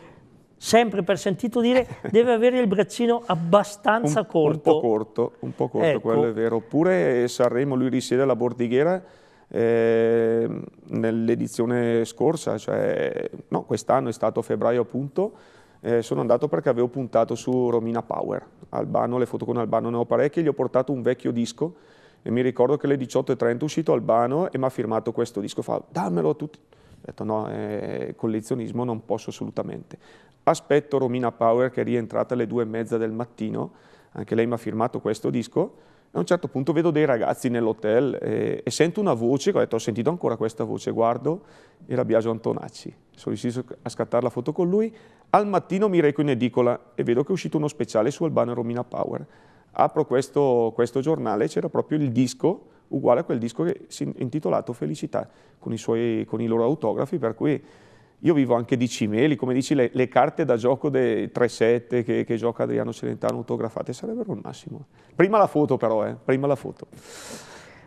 A: sempre per sentito dire, [LAUGHS] deve avere il braccino abbastanza un, corto. Un
B: po' corto, un po' corto, ecco. quello è vero. Oppure Sanremo lui risiede alla Bordighera eh, nell'edizione scorsa, cioè no, quest'anno è stato febbraio appunto, eh, sono andato perché avevo puntato su Romina Power, Albano, le foto con Albano ne ho parecchie, gli ho portato un vecchio disco e mi ricordo che alle 18.30 è uscito Albano e mi ha firmato questo disco, fa dammelo a tutti. Ho detto no, eh, collezionismo non posso assolutamente. Aspetto Romina Power che è rientrata alle due e mezza del mattino, anche lei mi ha firmato questo disco, a un certo punto vedo dei ragazzi nell'hotel e, eh, e, sento una voce, ho detto ho sentito ancora questa voce, guardo, era Biagio Antonacci. Sono riuscito a scattare la foto con lui, al mattino mi reco in edicola e vedo che è uscito uno speciale su Albano Romina Power. Apro questo, questo giornale, c'era proprio il disco, uguale a quel disco che si intitolato Felicità, con i, suoi, con i loro autografi, per cui io vivo anche di cimeli, come dici, le, le carte da gioco dei 3-7 che, che, gioca Adriano Celentano autografate sarebbero il massimo. Prima la foto però, eh, prima la foto.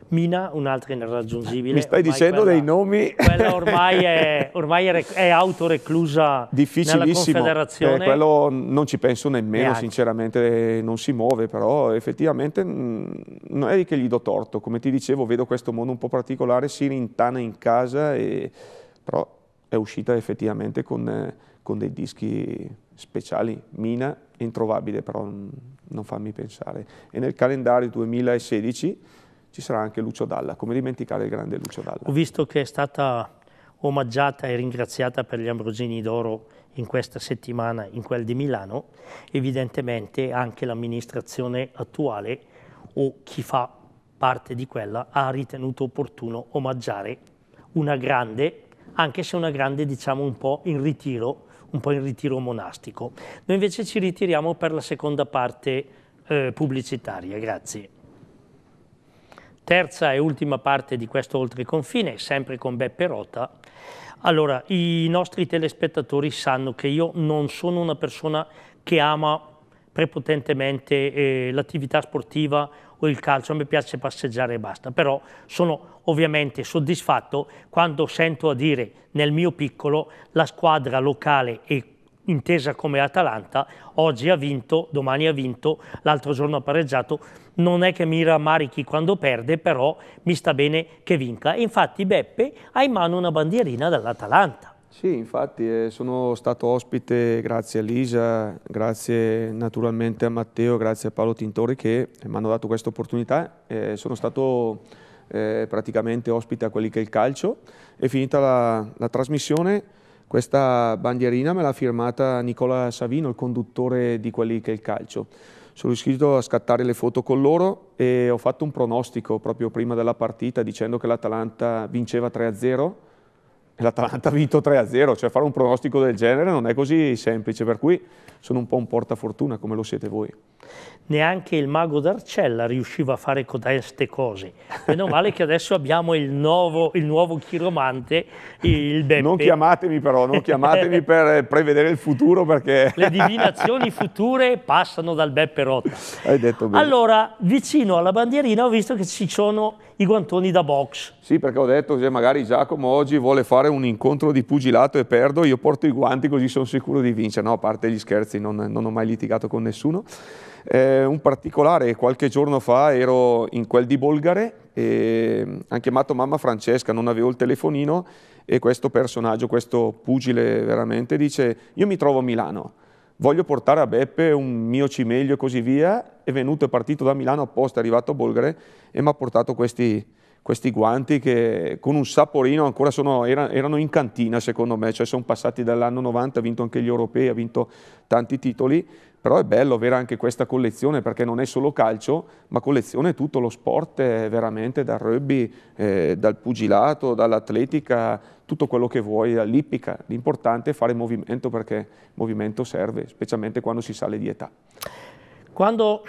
A: Mina, un'altra irraggiungibile. Mi stai ormai dicendo quella, dei nomi? Quella ormai è, [LAUGHS] ormai è, è autoreclusa nella Confederazione. Eh, quello
B: non ci penso nemmeno, Neanche. sinceramente, non si muove, però effettivamente mm, non è che gli do torto. Come ti dicevo, vedo questo mondo un po' particolare, si rintana in casa, e, però è uscita effettivamente con, eh, con dei dischi speciali, Mina è introvabile però non fammi pensare. E nel calendario 2016 ci sarà anche Lucio Dalla, come dimenticare il grande Lucio Dalla.
A: Ho visto che è stata omaggiata e ringraziata per gli Ambrosini d'Oro in questa settimana in quel di Milano, evidentemente anche l'amministrazione attuale o chi fa parte di quella ha ritenuto opportuno omaggiare una grande anche se una grande diciamo un po' in ritiro, un po' in ritiro monastico. Noi invece ci ritiriamo per la seconda parte eh, pubblicitaria, grazie. Terza e ultima parte di questo Oltre Confine, sempre con Beppe Rota. Allora, i nostri telespettatori sanno che io non sono una persona che ama prepotentemente eh, l'attività sportiva o il calcio, a me piace passeggiare e basta, però sono ovviamente soddisfatto quando sento a dire nel mio piccolo la squadra locale e intesa come Atalanta, oggi ha vinto, domani ha vinto, l'altro giorno ha pareggiato, non è che mi rammarichi quando perde, però mi sta bene che vinca. infatti Beppe ha in mano una bandierina dall'Atalanta.
B: Sì, infatti eh, sono stato ospite grazie a Lisa, grazie naturalmente a Matteo, grazie a Paolo Tintori che mi hanno dato questa opportunità. Eh, sono stato eh, praticamente ospite a quelli che è il calcio È finita la, la trasmissione questa bandierina me l'ha firmata Nicola Savino, il conduttore di quelli che è il calcio. Sono riuscito a scattare le foto con loro e ho fatto un pronostico proprio prima della partita dicendo che l'Atalanta vinceva 3-0 l'Atalanta ha vinto 3-0, cioè fare un pronostico del genere non è così semplice, per cui sono un po' un portafortuna come lo siete voi.
A: Neanche il mago d'Arcella riusciva a fare codeste cose. Meno male che adesso abbiamo il nuovo, il nuovo chiromante, il Beppe. Non chiamatemi
B: però, non chiamatemi per prevedere il futuro perché... Le divinazioni
A: future passano dal Beppe Rotta. Hai detto bene. Allora, vicino alla bandierina ho visto che ci sono i guantoni da box. Sì, perché ho detto
B: che magari Giacomo oggi vuole fare un incontro di pugilato e perdo, io porto i guanti così sono sicuro di vincere. No, a parte gli scherzi, non, non ho mai litigato con nessuno. Eh, un particolare, qualche giorno fa ero in quel di Bolgare e anche chiamato mamma Francesca, non avevo il telefonino e questo personaggio, questo pugile veramente, dice io mi trovo a Milano voglio portare a Beppe un mio cimeglio e così via, è venuto e partito da Milano apposta, è arrivato a Bolgare e mi ha portato questi, questi, guanti che con un saporino ancora sono, erano, erano in cantina secondo me, cioè sono passati dall'anno 90, ha vinto anche gli europei, ha vinto tanti titoli, però è bello avere anche questa collezione perché non è solo calcio, ma collezione tutto lo sport eh, veramente dal rugby, eh, dal pugilato, dall'atletica, tutto quello che vuoi, l'ippica, l'importante è fare movimento perché movimento serve, specialmente quando si sale di età.
A: Quando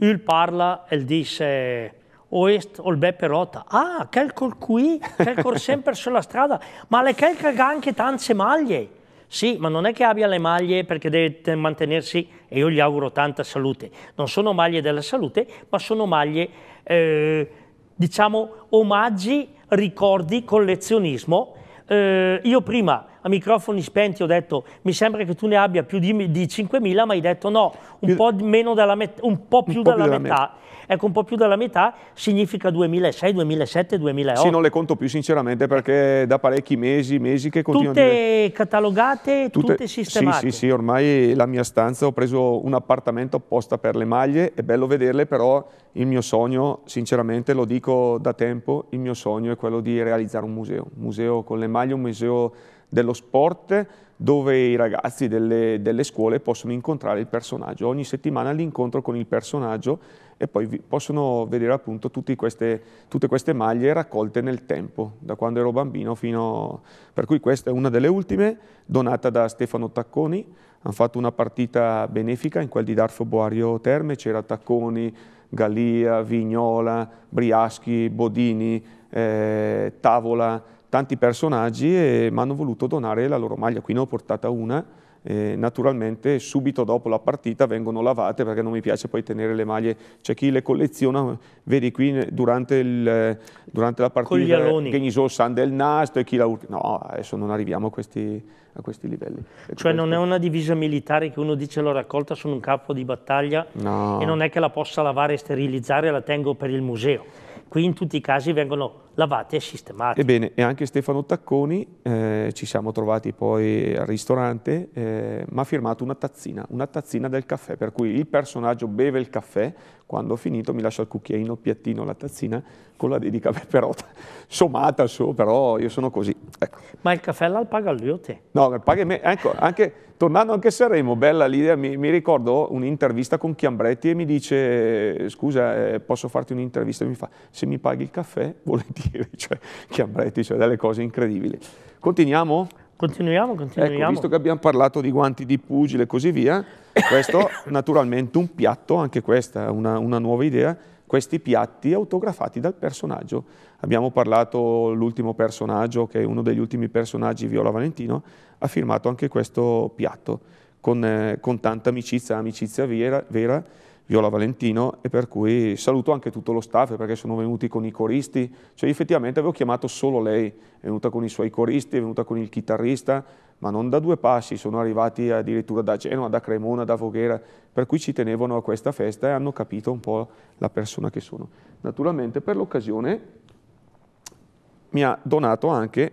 A: Ul parla e dice Oest o ah, il Beppe Rota, ah, calcol qui, calcol [LAUGHS] sempre sulla strada, ma le calca anche tante maglie. Sì, ma non è che abbia le maglie perché deve mantenersi, e io gli auguro tanta salute. Non sono maglie della salute, ma sono maglie, eh, diciamo, omaggi, ricordi, collezionismo eh, io prima a microfoni spenti ho detto mi sembra che tu ne abbia più di, di 5.000, ma hai detto no, un po', dalla met- un po più un po dalla più metà. Della ecco, un po' più della metà significa 2006, 2007, 2008. Sì, non
B: le conto più sinceramente perché da parecchi mesi, mesi che continuano Tutte
A: dire... catalogate, tutte, tutte sistemate. Sì, sì,
B: sì, ormai la mia stanza, ho preso un appartamento apposta per le maglie, è bello vederle, però il mio sogno, sinceramente lo dico da tempo, il mio sogno è quello di realizzare un museo, un museo con le maglie, un museo dello sport dove i ragazzi delle, delle, scuole possono incontrare il personaggio. Ogni settimana l'incontro con il personaggio e poi possono vedere appunto tutte queste, tutte queste maglie raccolte nel tempo, da quando ero bambino fino... Per cui questa è una delle ultime, donata da Stefano Tacconi. Hanno fatto una partita benefica in quel di Darfo Boario Terme, c'era Tacconi, Gallia, Vignola, Briaschi, Bodini, eh, Tavola, tanti personaggi e mi hanno voluto donare la loro maglia, qui ne ho portata una, eh, naturalmente subito dopo la partita vengono lavate perché non mi piace poi tenere le maglie, c'è chi le colleziona, vedi qui durante, il, durante la partita che gli sono del nastro e chi la no adesso non arriviamo a questi, a questi livelli.
A: Cioè questo. non è una divisa militare che uno dice l'ho raccolta sono un capo di battaglia no. e non è che la possa lavare e sterilizzare la tengo per il museo, qui in tutti i casi vengono lavate e sistemate.
B: Ebbene, e anche Stefano Tacconi, eh, ci siamo trovati poi al ristorante, eh, mi ha firmato una tazzina, una tazzina del caffè, per cui il personaggio beve il caffè, quando ho finito mi lascia il cucchiaino, il piattino, la tazzina, con la dedica però [LAUGHS] sommata su, però io sono così. Ecco.
A: Ma il caffè l'ha paga lui o te?
B: No, paga me, ecco, anche, tornando anche a Sanremo, bella l'idea, mi, mi, ricordo un'intervista con Chiambretti e mi dice, scusa, eh, posso farti un'intervista? E mi fa, se mi paghi il caffè, volentieri scrive, [LAUGHS] cioè Chiambretti, cioè delle cose incredibili. Continuiamo?
A: Continuiamo, ecco, continuiamo. Ecco, visto che
B: abbiamo parlato di guanti di pugile e così via, questo [COUGHS] naturalmente un piatto, anche questa è una, una nuova idea, questi piatti autografati dal personaggio. Abbiamo parlato l'ultimo personaggio, che è uno degli ultimi personaggi, Viola Valentino, ha firmato anche questo piatto con, eh, con tanta amicizia, amicizia vera, vera Viola Valentino e per cui saluto anche tutto lo staff perché sono venuti con i coristi, cioè effettivamente avevo chiamato solo lei, è venuta con i suoi coristi, è venuta con il chitarrista, ma non da due passi, sono arrivati addirittura da Genova, da Cremona, da Voghera, per cui ci tenevano a questa festa e hanno capito un po' la persona che sono. Naturalmente per l'occasione mi ha donato anche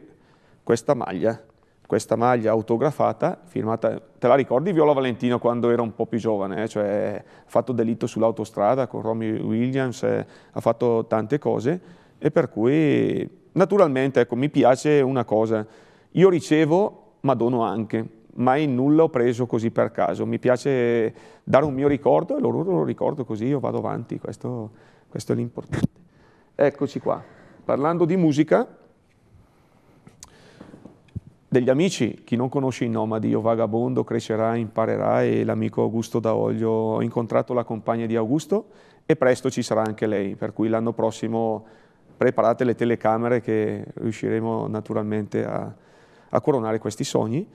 B: questa maglia questa maglia autografata, firmata, te la ricordi Viola Valentino quando era un po' più giovane, eh? cioè, ha fatto delitto sull'autostrada con Romy Williams, eh, ha fatto tante cose e per cui naturalmente ecco, mi piace una cosa, io ricevo ma dono anche, mai nulla ho preso così per caso, mi piace dare un mio ricordo e loro lo ricordo così io vado avanti, questo, questo è l'importante. Eccoci qua, parlando di musica, degli amici, chi non conosce i nomadi io vagabondo crescerà, imparerà e l'amico Augusto Daoglio, ho incontrato la compagna di Augusto e presto ci sarà anche lei, per cui l'anno prossimo preparate le telecamere che riusciremo naturalmente a, a coronare questi sogni.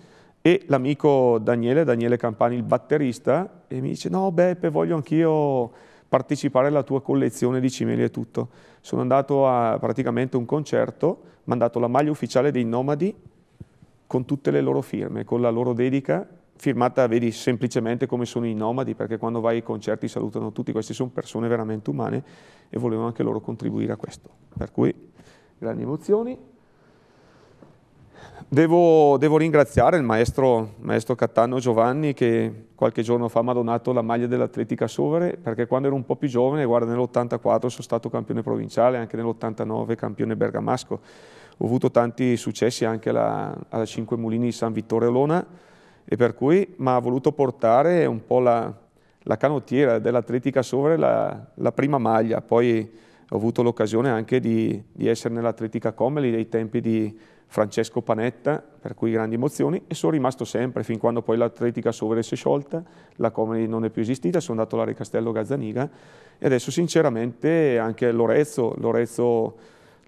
B: E l'amico Daniele, Daniele Campani, il batterista, mi dice no Beppe voglio anch'io partecipare alla tua collezione di cimeli e tutto. Sono andato a praticamente un concerto, ho mandato la maglia ufficiale dei Nomadi con tutte le loro firme, con la loro dedica, firmata, vedi, semplicemente come sono i nomadi, perché quando vai ai concerti salutano tutti, queste sono persone veramente umane e volevano anche loro contribuire a questo. Per cui, grandi emozioni. Devo, devo, ringraziare il maestro, maestro, Cattaneo Giovanni che qualche giorno fa mi ha donato la maglia dell'Atletica Sovere perché quando ero un po' più giovane, guarda nell'84 sono stato campione provinciale, anche nell'89 campione bergamasco ho avuto tanti successi anche alla, alla 5 Mulini di San Vittore Olona e per cui mi ha voluto portare un po' la, la canottiera dell'atletica Sovere, la, la, prima maglia, poi ho avuto l'occasione anche di, di essere nell'atletica Comeli dei tempi di Francesco Panetta, per cui grandi emozioni, e sono rimasto sempre, fin quando poi l'atletica Sovere si è sciolta, la Comeli non è più esistita, sono andato alla Castello Gazzaniga e adesso sinceramente anche Lorezzo, Lorezzo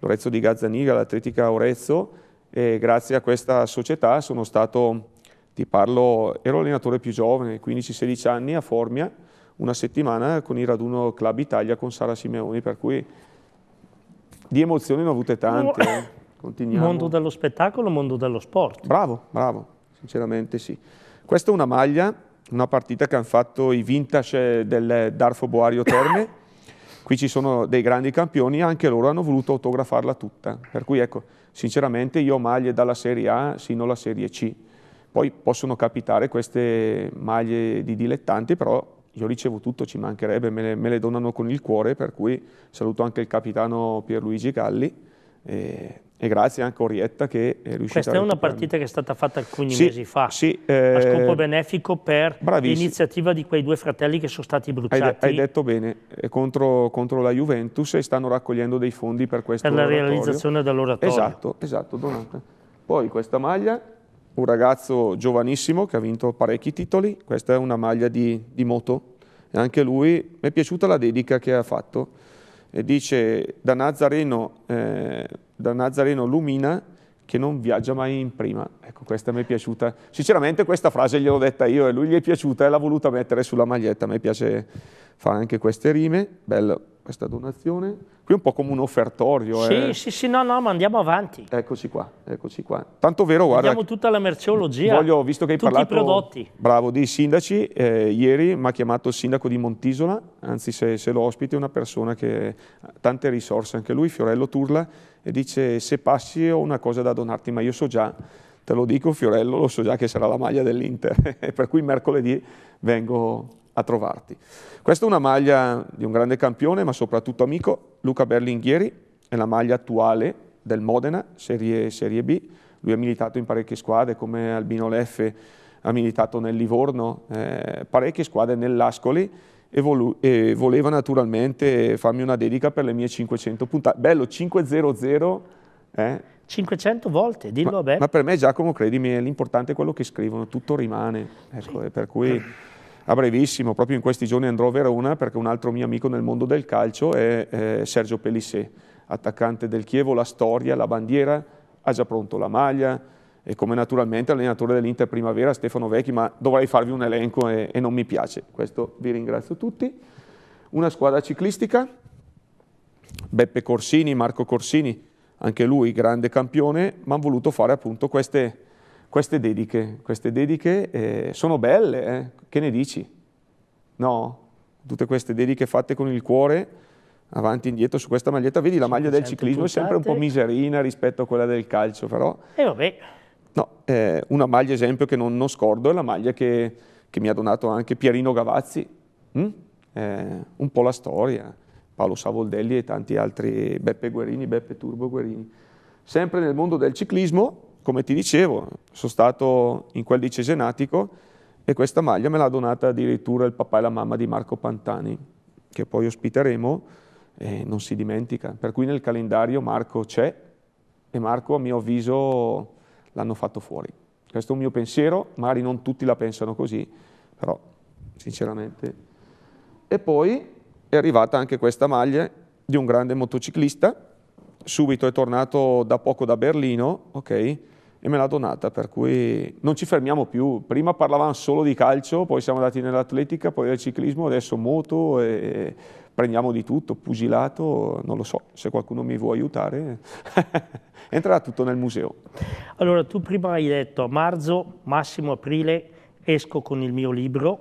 B: l'Orezzo di Gazzaniga, l'Atletica Orezzo e grazie a questa società sono stato, ti parlo, ero allenatore più giovane, 15-16 anni a Formia, una settimana con il raduno Club Italia con Sara Simeoni, per cui di emozioni ne ho avute tante. Eh. [COUGHS] Continuiamo. Mondo
A: dello spettacolo, mondo dello sport.
B: Bravo, bravo, sinceramente sì. Questa è una maglia, una partita che hanno fatto i vintage del Darfo Boario Terme [COUGHS] qui ci sono dei grandi campioni, anche loro hanno voluto autografarla tutta. Per cui ecco, sinceramente io ho maglie dalla Serie A sino alla Serie C. Poi possono capitare queste maglie di dilettanti, però io ricevo tutto, ci mancherebbe, me le, me le donano con il cuore, per cui saluto anche il capitano Pierluigi Galli. E e grazie anche a Orietta che è riuscita Questa è una partita
A: che è stata fatta alcuni sì, mesi fa,
B: sì, eh, a scopo
A: benefico per l'iniziativa di quei due fratelli che sono stati bruciati. Hai, hai
B: detto bene, eh, contro, contro, la Juventus e stanno raccogliendo dei fondi per questo Per la oratorio. realizzazione dell'oratorio. Esatto, esatto, donate. Poi questa maglia, un ragazzo giovanissimo che ha vinto parecchi titoli, questa è una maglia di, di moto, e anche lui, mi è piaciuta la dedica che ha fatto, e dice da Nazareno, eh, da Nazareno Lumina che non viaggia mai in prima. Ecco, questa mi è piaciuta. Sinceramente questa frase gliel'ho detta io e lui gli è piaciuta e l'ha voluta mettere sulla maglietta. A me piace fare anche queste rime. Bello questa donazione. Qui è un po' come un offertorio. Sì, eh. sì,
A: sì, no, no, ma andiamo avanti. Eccoci qua,
B: eccoci qua. Tanto vero, guarda. Abbiamo
A: tutta la merceologia. Voglio, visto che hai tutti parlato. i prodotti.
B: Bravo, dei sindaci. Eh, ieri mi ha chiamato il sindaco di Montisola, anzi, se, se lo ospiti, è una persona che ha tante risorse, anche lui, Fiorello Turla, e dice: Se passi, ho una cosa da donarti, ma io so già. Te lo dico Fiorello, lo so già che sarà la maglia dell'Inter, [LAUGHS] per cui mercoledì vengo a trovarti. Questa è una maglia di un grande campione, ma soprattutto amico, Luca Berlinghieri, è la maglia attuale del Modena, serie, serie B. Lui ha militato in parecchie squadre, come Albino Leffe ha militato nel Livorno, eh, parecchie squadre nell'Ascoli, e, e, voleva naturalmente farmi una dedica per le mie 500 puntate. Bello, 500, eh? 500 volte, dillo ma, bene. Ma per me Giacomo, credimi, l'importante è quello che scrivono, tutto rimane. Ecco, sì. per cui a brevissimo, proprio in questi giorni andrò a Verona perché un altro mio amico nel mondo del calcio è eh, Sergio Pellissé, attaccante del Chievo, la storia, la bandiera, ha già pronto la maglia e come naturalmente allenatore dell'Inter Primavera Stefano Vecchi, ma dovrei farvi un elenco e, e non mi piace. Questo vi ringrazio tutti. Una squadra ciclistica, Beppe Corsini, Marco Corsini, anche lui grande campione, ma hanno voluto fare appunto queste queste dediche, queste dediche eh, sono belle, eh? che ne dici? No? Tutte queste dediche fatte con il cuore, avanti e indietro su questa maglietta, vedi la maglia del ciclismo puntate. è sempre un po' miserina rispetto a quella del calcio, però... E eh vabbè. No, eh, una maglia esempio che non, non scordo è la maglia che, che, mi ha donato anche Pierino Gavazzi, mm? un po' la storia, Paolo Savoldelli e tanti altri, Beppe Guerini, Beppe Turbo Guerini. Sempre nel mondo del ciclismo, come ti dicevo, sono stato in quel di Cesenatico e questa maglia me l'ha donata addirittura il papà e la mamma di Marco Pantani, che poi ospiteremo e non si dimentica. Per cui nel calendario Marco c'è e Marco a mio avviso l'hanno fatto fuori. Questo è un mio pensiero, magari non tutti la pensano così, però sinceramente. E poi è arrivata anche questa maglia di un grande motociclista, subito è tornato da poco da Berlino, ok? e me l'ha donata, per cui non ci fermiamo più. Prima parlavamo solo di calcio, poi siamo andati nell'atletica, poi al ciclismo, adesso moto e prendiamo di tutto, pugilato, non lo so, se qualcuno mi vuole aiutare, [LAUGHS] entrerà tutto nel museo.
A: Allora, tu prima hai detto a marzo, massimo aprile, esco con il mio libro,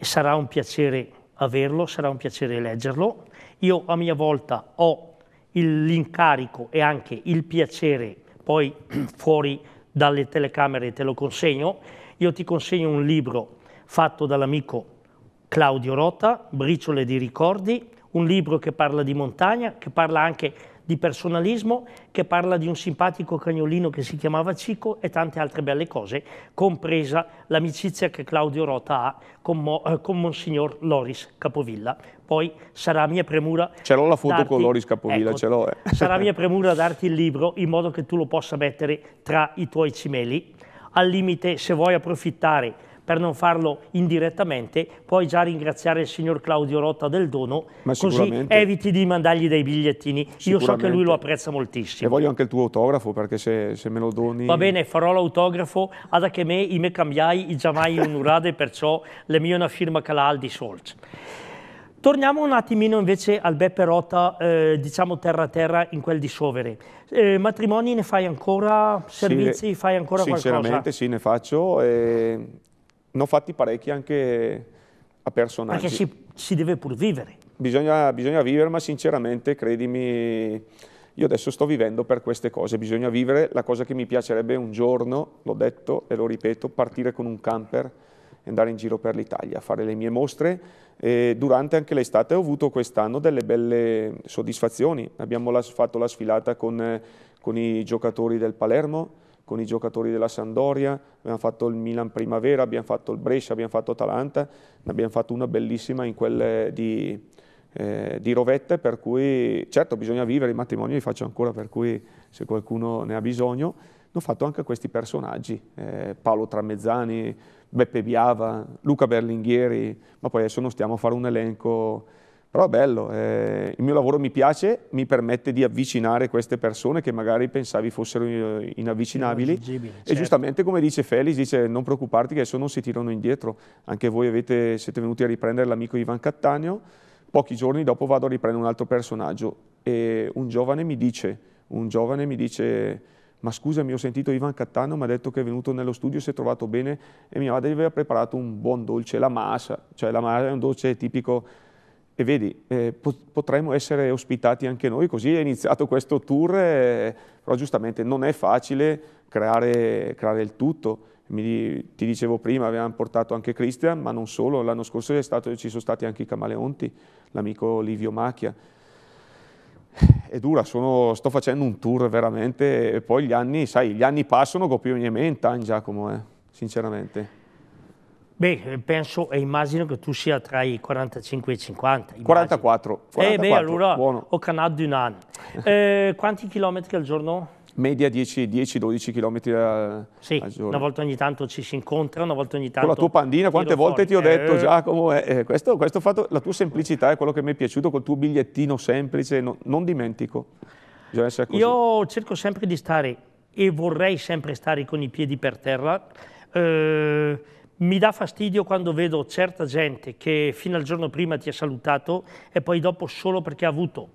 A: sarà un piacere averlo, sarà un piacere leggerlo. Io a mia volta ho l'incarico e anche il piacere poi [CLEARS THROAT] fuori dalle telecamere te lo consegno, io ti consegno un libro fatto dall'amico Claudio Rota, Briciole di ricordi, un libro che parla di montagna, che parla anche di personalismo, che parla di un simpatico cagnolino che si chiamava Cico e tante altre belle cose, compresa l'amicizia che Claudio Rota ha con, mo, eh, con Monsignor Loris Capovilla poi sarà mia premura... Ce l'ho la foto darti, con Lori Scapovilla, ecco, ce l'ho. Eh. Sarà mia [LAUGHS] premura darti il libro in modo che tu lo possa mettere tra i tuoi cimeli. Al limite, se vuoi approfittare per non farlo indirettamente, puoi già ringraziare il signor Claudio Rotta del dono, così eviti di mandargli dei bigliettini. Io so che lui lo apprezza moltissimo.
B: E voglio anche il tuo autografo, perché se, se me lo doni... Va
A: bene, farò l'autografo ad Akeme, i me cambiai, i giamai in [LAUGHS] urade, perciò le mie una firma calà al di solce. Torniamo un attimino invece al Beppe Rota, eh, diciamo terra-terra in quel di Sovere. Eh, matrimoni ne fai ancora? Servizi sì, eh, fai ancora sinceramente, qualcosa? Sinceramente
B: sì, ne faccio e ne ho fatti parecchi anche a personaggi. Perché si,
A: si deve pur vivere.
B: Bisogna, bisogna vivere, ma sinceramente, credimi, io adesso sto vivendo per queste cose, bisogna vivere. La cosa che mi piacerebbe un giorno, l'ho detto e lo ripeto, partire con un camper e andare in giro per l'Italia, fare le mie mostre, e durante anche l'estate ho avuto quest'anno delle belle soddisfazioni. Abbiamo la, fatto la sfilata con, con i giocatori del Palermo, con i giocatori della Sandoria, abbiamo fatto il Milan Primavera, abbiamo fatto il Brescia, abbiamo fatto Atalanta, ne abbiamo fatto una bellissima in quelle di, eh, di Rovette, per cui certo bisogna vivere, i matrimoni li faccio ancora, per cui se qualcuno ne ha bisogno, ho fatto anche questi personaggi, eh, Paolo Tramezzani, Beppe Biava, Luca Berlinghieri, ma poi adesso non stiamo a fare un elenco, però è bello, eh, il mio lavoro mi piace, mi permette di avvicinare queste persone che magari pensavi fossero eh, inavvicinabili
A: certo. e giustamente
B: come dice Felix, dice non preoccuparti che adesso non si tirano indietro, anche voi avete, siete venuti a riprendere l'amico Ivan Cattaneo, pochi giorni dopo vado a riprendere un altro personaggio e un giovane mi dice, un giovane mi dice ma scusami ho sentito Ivan Cattano mi ha detto che è venuto nello studio si è trovato bene e mia madre gli aveva preparato un buon dolce la masa cioè la masa è un dolce tipico e vedi eh, potremmo essere ospitati anche noi così è iniziato questo tour eh, però giustamente non è facile creare, creare il tutto mi, ti dicevo prima avevamo portato anche Christian ma non solo l'anno scorso stato, ci sono stati anche i camaleonti l'amico Livio Macchia è dura, sono, sto facendo un tour veramente e poi gli anni, sai, gli anni passano come più ogni mentan Giacomo, eh, sinceramente.
A: Beh, penso e immagino che tu sia tra i 45 e i 50. Immagino. 44. 44 eh beh, allora buono. ho canato un anno. [LAUGHS] Eh, quanti chilometri al giorno?
B: media 10-12 km al, sì, al giorno. una
A: volta ogni tanto ci si incontra, una volta ogni tanto... Con la tua pandina, quante volte fuori. ti ho detto eh. Giacomo,
B: eh, eh, questo, questo fatto, la tua semplicità è quello che mi è piaciuto col tuo bigliettino semplice, no, non dimentico. Io
A: cerco sempre di stare e vorrei sempre stare con i piedi per terra. Eh, mi dà fastidio quando vedo certa gente che fino al giorno prima ti ha salutato e poi dopo solo perché ha avuto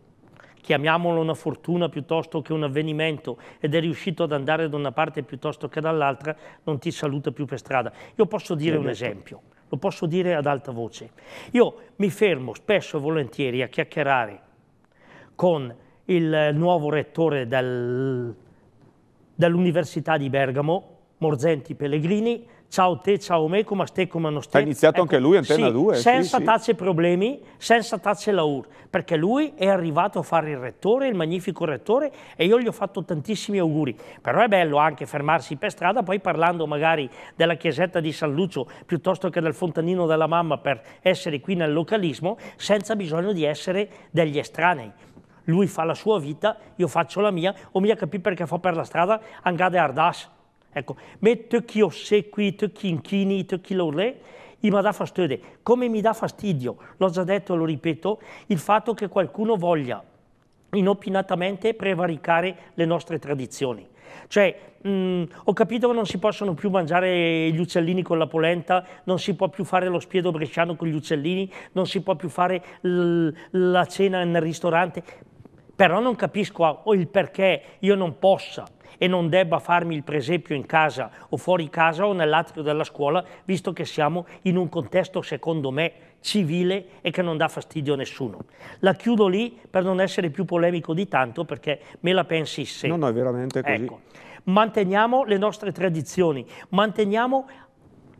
A: chiamiamolo una fortuna piuttosto che un avvenimento, ed è riuscito ad andare da una parte piuttosto che dall'altra, non ti saluta più per strada. Io posso dire un certo. esempio, lo posso dire ad alta voce. Io mi fermo spesso e volentieri a chiacchierare con il nuovo rettore del, dell'Università di Bergamo, Morzenti Pellegrini, ciao te, ciao me, come a te, come a noi. Ha iniziato ecco, anche lui Antena eh, sì, 2. Senza sì, tacce sì. problemi, senza tacce laur, perché lui è arrivato a fare il rettore, il magnifico rettore, e io gli ho fatto tantissimi auguri. Però è bello anche fermarsi per strada, poi parlando magari della chiesetta di San Lucio, piuttosto che del fontanino della mamma per essere qui nel localismo, senza bisogno di essere degli estranei lui fa la sua vita, io faccio la mia, o mia capì perché fa per la strada, angade ardas, Ecco, mentre chi ossequi, te chi inchini, te chi lo re, mi dà fastidio. Come mi dà fastidio, l'ho già detto e lo ripeto, il fatto che qualcuno voglia inopinatamente prevaricare le nostre tradizioni. Cioè, mh, mm, ho capito che non si possono più mangiare gli uccellini con la polenta, non si può più fare lo spiedo bresciano con gli uccellini, non si può più fare la cena nel ristorante, però non capisco il perché io non possa e non debba farmi il presepio in casa o fuori casa o nell'atrio della scuola, visto che siamo in un contesto, secondo me, civile e che non dà fastidio a nessuno. La chiudo lì per non essere più polemico di tanto, perché me la pensi se. No, no, è veramente così. Ecco. Manteniamo le nostre tradizioni, manteniamo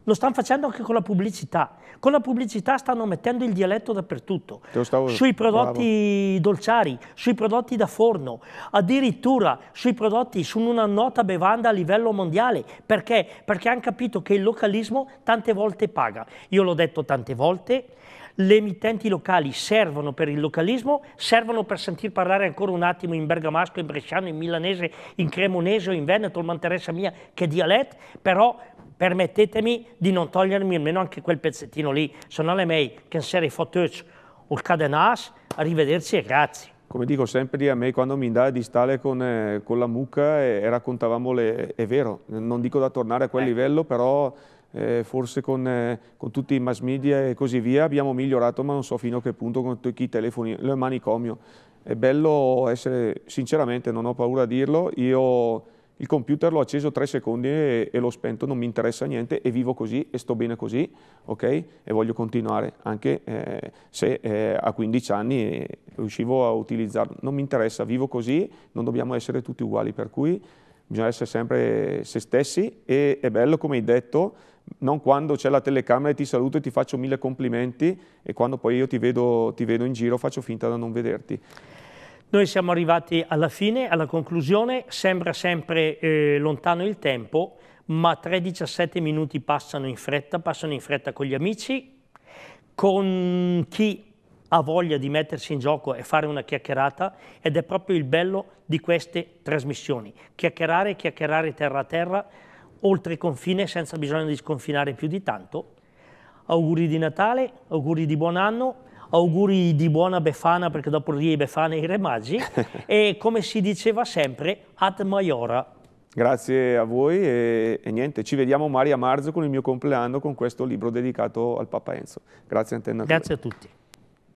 A: lo stanno facendo anche con la pubblicità. Con la pubblicità stanno mettendo il dialetto dappertutto.
B: Stavo... Sui prodotti
A: Bravo. dolciari, sui prodotti da forno, addirittura sui prodotti su una nota bevanda a livello mondiale. Perché? Perché hanno capito che il localismo tante volte paga. Io l'ho detto tante volte, le emittenti locali servono per il localismo, servono per sentir parlare ancora un attimo in bergamasco, in bresciano, in milanese, in cremonese o in veneto, non mi interessa mia, che dialetto, però permettetemi di non togliermi almeno anche quel pezzettino lì. Sono le mie che sarei fottuto, ul cadenas, arrivederci e grazie.
B: Come dico sempre a me, quando mi andai di stare con, eh, con la mucca e, eh, e, raccontavamo le... è vero, non dico da tornare a quel eh. livello, però eh, forse con, eh, con, tutti i mass media e così via abbiamo migliorato, ma non so fino a che punto con tutti i telefoni, il manicomio. È bello essere, sinceramente non ho paura a dirlo, io il computer l'ho acceso tre secondi e, e l'ho spento, non mi interessa niente e vivo così e sto bene così, ok? E voglio continuare anche eh, se eh, a 15 anni riuscivo a utilizzarlo. Non mi interessa, vivo così, non dobbiamo essere tutti uguali, per cui bisogna essere sempre se stessi e è bello, come hai detto, non quando c'è la telecamera e ti saluto e ti faccio mille complimenti e quando poi io ti vedo, ti vedo in giro faccio finta da non vederti.
A: Noi siamo arrivati alla fine, alla conclusione, sembra sempre eh, lontano il tempo, ma 3-17 minuti passano in fretta, passano in fretta con gli amici, con chi ha voglia di mettersi in gioco e fare una chiacchierata ed è proprio il bello di queste trasmissioni. Chiacchierare, chiacchierare terra a terra, oltre confine senza bisogno di sconfinare più di tanto. Auguri di Natale, auguri di buon anno auguri di buona Befana perché dopo lì Befana e i Re Magi [LAUGHS] e come si diceva sempre ad Maiora.
B: Grazie a voi e, e niente, ci vediamo Mari a marzo con il mio compleanno con questo libro dedicato al Papa Enzo. Grazie a te Grazie a tutti.